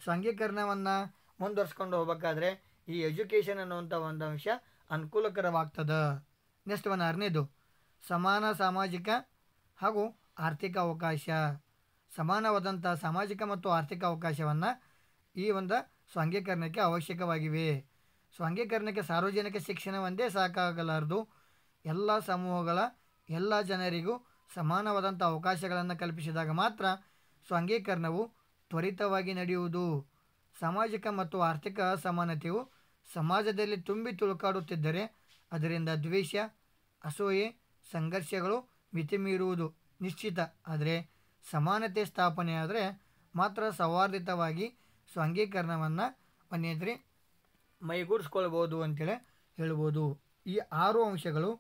ಸ್ವಂಗೀಕರಣವನ್ನು ಮುಂದುವರ್ಸ್ಕೊಂಡು ಹೋಗಬೇಕಾದ್ರೆ ಈ ಎಜುಕೇಷನ್ ಅನ್ನುವಂಥ ಒಂದು ಅಂಶ ಅನುಕೂಲಕರವಾಗ್ತದೆ ನೆಕ್ಸ್ಟ್ ಒನ್ ಆರನೇದು ಸಮಾನ ಸಾಮಾಜಿಕ ಹಾಗೂ ಆರ್ಥಿಕ ಅವಕಾಶ ಸಮಾನವಾದಂಥ ಸಾಮಾಜಿಕ ಮತ್ತು ಆರ್ಥಿಕ ಅವಕಾಶವನ್ನು ಈ ಒಂದು ಸ್ವಾಂಗೀಕರಣಕ್ಕೆ ಅವಶ್ಯಕವಾಗಿವೆ ಸ್ವಾಂಗೀಕರಣಕ್ಕೆ ಸಾರ್ವಜನಿಕ ಶಿಕ್ಷಣ ಒಂದೇ ಸಾಕಾಗಲಾರದು ಎಲ್ಲ ಸಮೂಹಗಳ ಎಲ್ಲ ಜನರಿಗೂ ಸಮಾನವಾದಂಥ ಅವಕಾಶಗಳನ್ನು ಕಲ್ಪಿಸಿದಾಗ ಮಾತ್ರ ಸ್ವಾಂಗೀಕರಣವು ತ್ವರಿತವಾಗಿ ನಡೆಯುವುದು ಸಾಮಾಜಿಕ ಮತ್ತು ಆರ್ಥಿಕ ಸಮಾನತೆಯು ಸಮಾಜದಲ್ಲಿ ತುಂಬಿ ತುಳುಕಾಡುತ್ತಿದ್ದರೆ ಅದರಿಂದ ದ್ವೇಷ ಅಸೂಯೆ ಸಂಘರ್ಷಗಳು ಮಿತಿಮೀರುವುದು ನಿಶ್ಚಿತ ಆದರೆ ಸಮಾನತೆ ಸ್ಥಾಪನೆಯಾದರೆ ಮಾತ್ರ ಸವಾರ್ಧಿತವಾಗಿ ಸ್ವಂಗೀಕರಣವನ್ನು ಮನೆಯದ್ರಿ ಮೈಗೂಡಿಸ್ಕೊಳ್ಬೋದು ಅಂತೇಳಿ ಹೇಳ್ಬೋದು ಈ ಆರು ಅಂಶಗಳು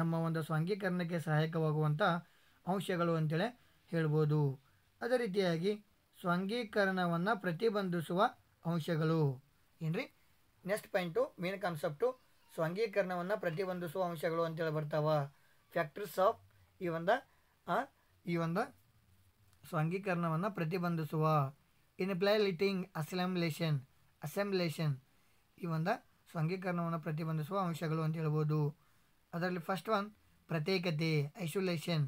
ನಮ್ಮ ಒಂದು ಸ್ವಂಗೀಕರಣಕ್ಕೆ ಸಹಾಯಕವಾಗುವಂಥ ಅಂಶಗಳು ಅಂತೇಳಿ ಹೇಳ್ಬೋದು ಅದೇ ರೀತಿಯಾಗಿ ಸ್ವಂಗೀಕರಣವನ್ನು ಪ್ರತಿಬಂಧಿಸುವ ಅಂಶಗಳು ಏನ್ರಿ ನೆಕ್ಸ್ಟ್ ಪಾಯಿಂಟು ಮೇನ್ ಕಾನ್ಸೆಪ್ಟು ಅಂಗೀಕರಣವನ್ನು ಪ್ರತಿಬಂಧಿಸುವ ಅಂಶಗಳು ಅಂತೇಳಿ ಬರ್ತಾವ ಫ್ಯಾಕ್ಟ್ರಿಸ್ ಆಫ್ ಈ ಒಂದು ಈ ಒಂದು ಅಂಗೀಕರಣವನ್ನು ಪ್ರತಿಬಂಧಿಸುವ ಲಿಟಿಂಗ್ ಅಸೆಂಬ್ಲೇಷನ್ ಅಸೆಂಬ್ಲೇಷನ್ ಈ ಒಂದು ಅಂಗೀಕರಣವನ್ನು ಪ್ರತಿಬಂಧಿಸುವ ಅಂಶಗಳು ಅಂತ ಹೇಳ್ಬೋದು ಅದರಲ್ಲಿ ಫಸ್ಟ್ ಒನ್ ಪ್ರತ್ಯೇಕತೆ ಐಸೋಲೇಷನ್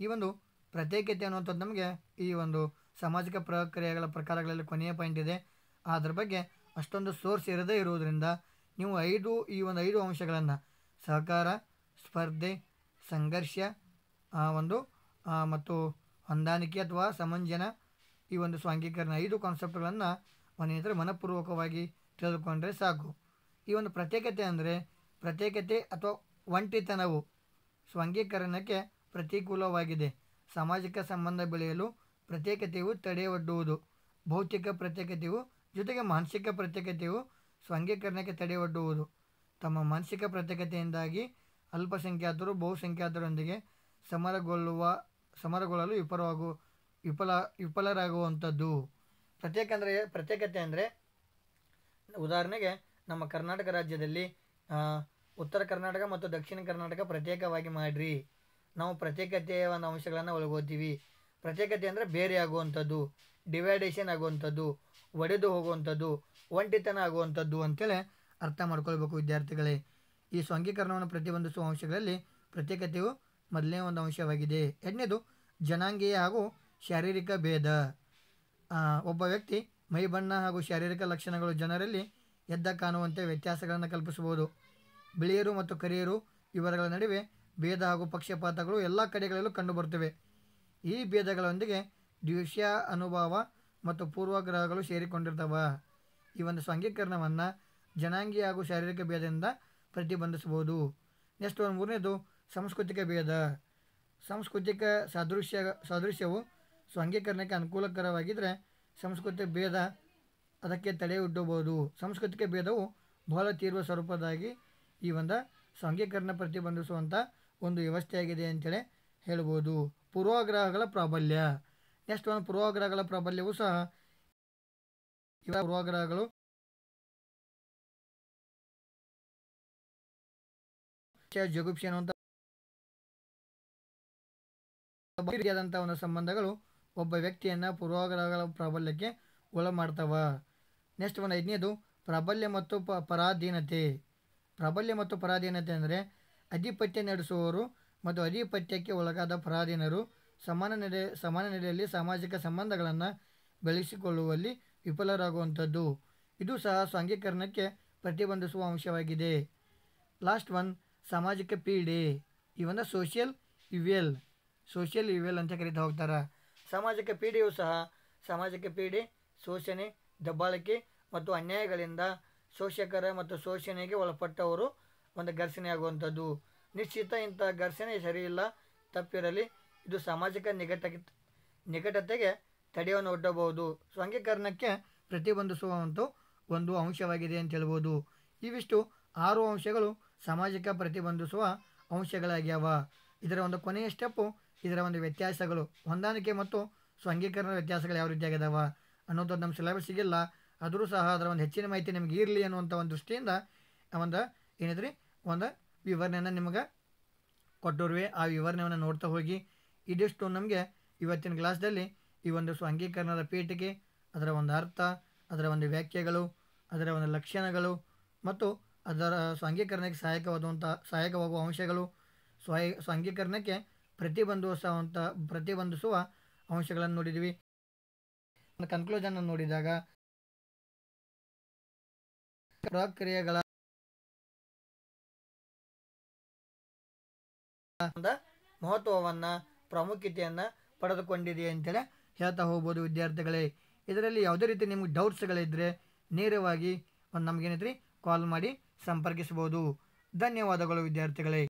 ಈ ಒಂದು ಪ್ರತ್ಯೇಕತೆ ಅನ್ನುವಂಥದ್ದು ನಮಗೆ ಈ ಒಂದು ಸಾಮಾಜಿಕ ಪ್ರಕ್ರಿಯೆಗಳ ಪ್ರಕಾರಗಳಲ್ಲಿ ಕೊನೆಯ ಪಾಯಿಂಟ್ ಇದೆ ಅದರ ಬಗ್ಗೆ ಅಷ್ಟೊಂದು ಸೋರ್ಸ್ ಇರದೇ ಇರುವುದರಿಂದ ನೀವು ಐದು ಈ ಒಂದು ಐದು ಅಂಶಗಳನ್ನು ಸಹಕಾರ ಸ್ಪರ್ಧೆ ಸಂಘರ್ಷ ಒಂದು ಮತ್ತು ಹೊಂದಾಣಿಕೆ ಅಥವಾ ಸಮಂಜನ ಈ ಒಂದು ಸ್ವಾಂಗೀಕರಣ ಐದು ಕಾನ್ಸೆಪ್ಟ್ಗಳನ್ನು ಮನೆಯಿಂದ ಮನಪೂರ್ವಕವಾಗಿ ತಿಳಿದುಕೊಂಡರೆ ಸಾಕು ಈ ಒಂದು ಪ್ರತ್ಯೇಕತೆ ಅಂದರೆ ಪ್ರತ್ಯೇಕತೆ ಅಥವಾ ಒಂಟಿತನವು ಸ್ವಾಂಗೀಕರಣಕ್ಕೆ ಪ್ರತಿಕೂಲವಾಗಿದೆ ಸಾಮಾಜಿಕ ಸಂಬಂಧ ಬೆಳೆಯಲು ಪ್ರತ್ಯೇಕತೆಯು ತಡೆಯೊಡ್ಡುವುದು ಭೌತಿಕ ಪ್ರತ್ಯೇಕತೆಯು ಜೊತೆಗೆ ಮಾನಸಿಕ ಪ್ರತ್ಯೇಕತೆಯು ತಡೆ ಒಡ್ಡುವುದು ತಮ್ಮ ಮಾನಸಿಕ ಪ್ರತ್ಯೇಕತೆಯಿಂದಾಗಿ ಅಲ್ಪಸಂಖ್ಯಾತರು ಬಹುಸಂಖ್ಯಾತರೊಂದಿಗೆ ಸಮರಗೊಳ್ಳುವ ಸಮರಗೊಳ್ಳಲು ವಿಫಲವಾಗು ವಿಫಲ ವಿಫಲರಾಗುವಂಥದ್ದು ಪ್ರತ್ಯೇಕ ಅಂದರೆ ಪ್ರತ್ಯೇಕತೆ ಅಂದರೆ ಉದಾಹರಣೆಗೆ ನಮ್ಮ ಕರ್ನಾಟಕ ರಾಜ್ಯದಲ್ಲಿ ಉತ್ತರ ಕರ್ನಾಟಕ ಮತ್ತು ದಕ್ಷಿಣ ಕರ್ನಾಟಕ ಪ್ರತ್ಯೇಕವಾಗಿ ಮಾಡಿರಿ ನಾವು ಪ್ರತ್ಯೇಕತೆಯ ಒಂದು ಅಂಶಗಳನ್ನು ಒಳಗೋತೀವಿ ಪ್ರತ್ಯೇಕತೆ ಅಂದರೆ ಬೇರೆ ಆಗುವಂಥದ್ದು ಡಿವೈಡೇಷನ್ ಆಗುವಂಥದ್ದು ಒಡೆದು ಹೋಗುವಂಥದ್ದು ಒಂಟಿತನ ಆಗುವಂಥದ್ದು ಅಂತೇಳಿ ಅರ್ಥ ಮಾಡ್ಕೊಳ್ಬೇಕು ವಿದ್ಯಾರ್ಥಿಗಳೇ ಈ ಸ್ವಂಗೀಕರಣವನ್ನು ಪ್ರತಿಬಂಧಿಸುವ ಅಂಶಗಳಲ್ಲಿ ಪ್ರತ್ಯೇಕತೆಯು ಮೊದಲನೇ ಒಂದು ಅಂಶವಾಗಿದೆ ಎರಡನೇದು ಜನಾಂಗೀಯ ಹಾಗೂ ಶಾರೀರಿಕ ಭೇದ ಒಬ್ಬ ವ್ಯಕ್ತಿ ಮೈ ಬಣ್ಣ ಹಾಗೂ ಶಾರೀರಿಕ ಲಕ್ಷಣಗಳು ಜನರಲ್ಲಿ ಎದ್ದ ಕಾಣುವಂತೆ ವ್ಯತ್ಯಾಸಗಳನ್ನು ಕಲ್ಪಿಸಬಹುದು ಬಿಳಿಯರು ಮತ್ತು ಕರಿಯರು ಇವರಗಳ ನಡುವೆ ಭೇದ ಹಾಗೂ ಪಕ್ಷಪಾತಗಳು ಎಲ್ಲ ಕಡೆಗಳಲ್ಲೂ ಕಂಡುಬರುತ್ತವೆ ಈ ಭೇದಗಳೊಂದಿಗೆ ದ್ವೇಷ ಅನುಭವ ಮತ್ತು ಪೂರ್ವಗ್ರಹಗಳು ಸೇರಿಕೊಂಡಿರ್ತವ ಈ ಒಂದು ಸಾಂಘೀಕರಣವನ್ನು ಜನಾಂಗೀಯ ಹಾಗೂ ಶಾರೀರಿಕ ಭೇದದಿಂದ ಪ್ರತಿಬಂಧಿಸಬಹುದು ನೆಕ್ಸ್ಟ್ ಒಂದು ಮೂರನೇದು ಸಾಂಸ್ಕೃತಿಕ ಭೇದ ಸಾಂಸ್ಕೃತಿಕ ಸಾದೃಶ್ಯ ಸಾದೃಶ್ಯವು ಸಾಂಘೀಕರಣಕ್ಕೆ ಅನುಕೂಲಕರವಾಗಿದ್ದರೆ ಸಾಂಸ್ಕೃತಿಕ ಭೇದ ಅದಕ್ಕೆ ತಡೆ ಸಾಂಸ್ಕೃತಿಕ ಭೇದವು ಬಹಳ ತೀರ್ವ ಸ್ವರೂಪದಾಗಿ ಈ ಒಂದು ಸಾಂಘೀಕರಣ ಪ್ರತಿಬಂಧಿಸುವಂಥ ಒಂದು ವ್ಯವಸ್ಥೆಯಾಗಿದೆ ಅಂತೇಳಿ ಹೇಳ್ಬೋದು ಪೂರ್ವಾಗ್ರಹಗಳ ಪ್ರಾಬಲ್ಯ ನೆಕ್ಸ್ಟ್ ಎಷ್ಟೊಂದು ಪೂರ್ವಗ್ರಹಗಳ ಪ್ರಾಬಲ್ಯವೂ ಸಹ ಇವರ ಪೂರ್ವಗ್ರಹಗಳು ಜಗುಪ್ಸಿ ಅನ್ನುವಂಥ ಒಂದು ಸಂಬಂಧಗಳು ಒಬ್ಬ ವ್ಯಕ್ತಿಯನ್ನು ಪೂರ್ವಗ್ರಹಗಳ ಪ್ರಾಬಲ್ಯಕ್ಕೆ ಒಳ ಮಾಡ್ತಾವ ನೆಕ್ಸ್ಟ್ ಒಂದು ಐದನೇದು ಪ್ರಾಬಲ್ಯ ಮತ್ತು ಪ ಪರಾಧೀನತೆ ಪ್ರಾಬಲ್ಯ ಮತ್ತು ಪರಾಧೀನತೆ ಅಂದರೆ ಅಧಿಪತ್ಯ ನಡೆಸುವವರು ಮತ್ತು ಅಧಿಪತ್ಯಕ್ಕೆ ಒಳಗಾದ ಪರಾಧೀನರು ಸಮಾನ ನೆಲೆ ಸಮಾನ ನೆಲೆಯಲ್ಲಿ ಸಾಮಾಜಿಕ ಸಂಬಂಧಗಳನ್ನು ಬೆಳೆಸಿಕೊಳ್ಳುವಲ್ಲಿ ವಿಫಲರಾಗುವಂಥದ್ದು ಇದು ಸಹ ಸಾಂಘೀಕರಣಕ್ಕೆ ಪ್ರತಿಬಂಧಿಸುವ ಅಂಶವಾಗಿದೆ ಲಾಸ್ಟ್ ಒನ್ ಸಾಮಾಜಿಕ ಪೀಡೆ ಇವನ್ನು ಸೋಷಿಯಲ್ ಇವೆಲ್ ಸೋಷಿಯಲ್ ಇವೆಲ್ ಅಂತ ಕರೀತಾ ಹೋಗ್ತಾರೆ ಸಾಮಾಜಿಕ ಪೀಡೆಯು ಸಹ ಸಾಮಾಜಿಕ ಪೀಡೆ ಶೋಷಣೆ ದಬ್ಬಾಳಿಕೆ ಮತ್ತು ಅನ್ಯಾಯಗಳಿಂದ ಶೋಷಕರ ಮತ್ತು ಶೋಷಣೆಗೆ ಒಳಪಟ್ಟವರು ಒಂದು ಆಗುವಂಥದ್ದು ನಿಶ್ಚಿತ ಇಂಥ ಘರ್ಷಣೆ ಸರಿಯಿಲ್ಲ ತಪ್ಪಿರಲಿ ಇದು ಸಾಮಾಜಿಕ ನಿಕಟ ನಿಕಟತೆಗೆ ತಡೆಯನ್ನು ಒಡ್ಡಬಹುದು ಸ್ವಂಗೀಕರಣಕ್ಕೆ ಪ್ರತಿಬಂಧಿಸುವಂಥ ಒಂದು ಅಂಶವಾಗಿದೆ ಅಂತ ಹೇಳ್ಬೋದು ಇವಿಷ್ಟು ಆರು ಅಂಶಗಳು ಸಾಮಾಜಿಕ ಪ್ರತಿಬಂಧಿಸುವ ಅಂಶಗಳಾಗ್ಯಾವ ಇದರ ಒಂದು ಕೊನೆಯ ಸ್ಟೆಪ್ಪು ಇದರ ಒಂದು ವ್ಯತ್ಯಾಸಗಳು ಹೊಂದಾಣಿಕೆ ಮತ್ತು ಸ್ವಂಗೀಕರಣ ವ್ಯತ್ಯಾಸಗಳು ಯಾವ ರೀತಿ ಆಗಿದಾವ ಅನ್ನೋದು ನಮ್ಮ ಸಿಗಿಲ್ಲ ಆದರೂ ಸಹ ಅದರ ಒಂದು ಹೆಚ್ಚಿನ ಮಾಹಿತಿ ನಿಮಗೆ ಇರಲಿ ಅನ್ನುವಂಥ ಒಂದು ದೃಷ್ಟಿಯಿಂದ ಒಂದು ಏನಿದ್ರಿ ಒಂದು ವಿವರಣೆಯನ್ನು ನಿಮಗೆ ಕೊಟ್ಟಿರುವೆ ಆ ವಿವರಣೆಯನ್ನು ನೋಡ್ತಾ ಹೋಗಿ ಇದಿಷ್ಟು ನಮಗೆ ಇವತ್ತಿನ ಕ್ಲಾಸ್ದಲ್ಲಿ ಈ ಒಂದು ಸ್ವಂಗೀಕರಣದ ಪೀಠಿಕೆ ಅದರ ಒಂದು ಅರ್ಥ ಅದರ ಒಂದು ವ್ಯಾಖ್ಯೆಗಳು ಅದರ ಒಂದು ಲಕ್ಷಣಗಳು ಮತ್ತು ಅದರ ಸ್ವಾಂಗೀಕರಣಕ್ಕೆ ಸಹಾಯಕವಾದಂಥ ಸಹಾಯಕವಾಗುವ ಅಂಶಗಳು ಸ್ವಯ ಸ್ವಂಗೀಕರಣಕ್ಕೆ ಪ್ರತಿಬಂಧಿಸುವಂಥ ಪ್ರತಿಬಂಧಿಸುವ ಅಂಶಗಳನ್ನು ನೋಡಿದ್ವಿ ಕನ್ಕ್ಲೂಷನ್ ನೋಡಿದಾಗ ಪ್ರಕ್ರಿಯೆಗಳ ಮಹತ್ವವನ್ನು ಪ್ರಾಮುಖ್ಯತೆಯನ್ನು ಪಡೆದುಕೊಂಡಿದೆ ಅಂತೇಳಿ ಹೇಳ್ತಾ ಹೋಗ್ಬೋದು ವಿದ್ಯಾರ್ಥಿಗಳೇ ಇದರಲ್ಲಿ ಯಾವುದೇ ರೀತಿ ನಿಮಗೆ ಡೌಟ್ಸ್ಗಳಿದ್ದರೆ ನೇರವಾಗಿ ಒಂದು ನಮಗೇನಿದ್ರಿ ಕಾಲ್ ಮಾಡಿ ಸಂಪರ್ಕಿಸ್ಬೋದು ಧನ್ಯವಾದಗಳು ವಿದ್ಯಾರ್ಥಿಗಳೇ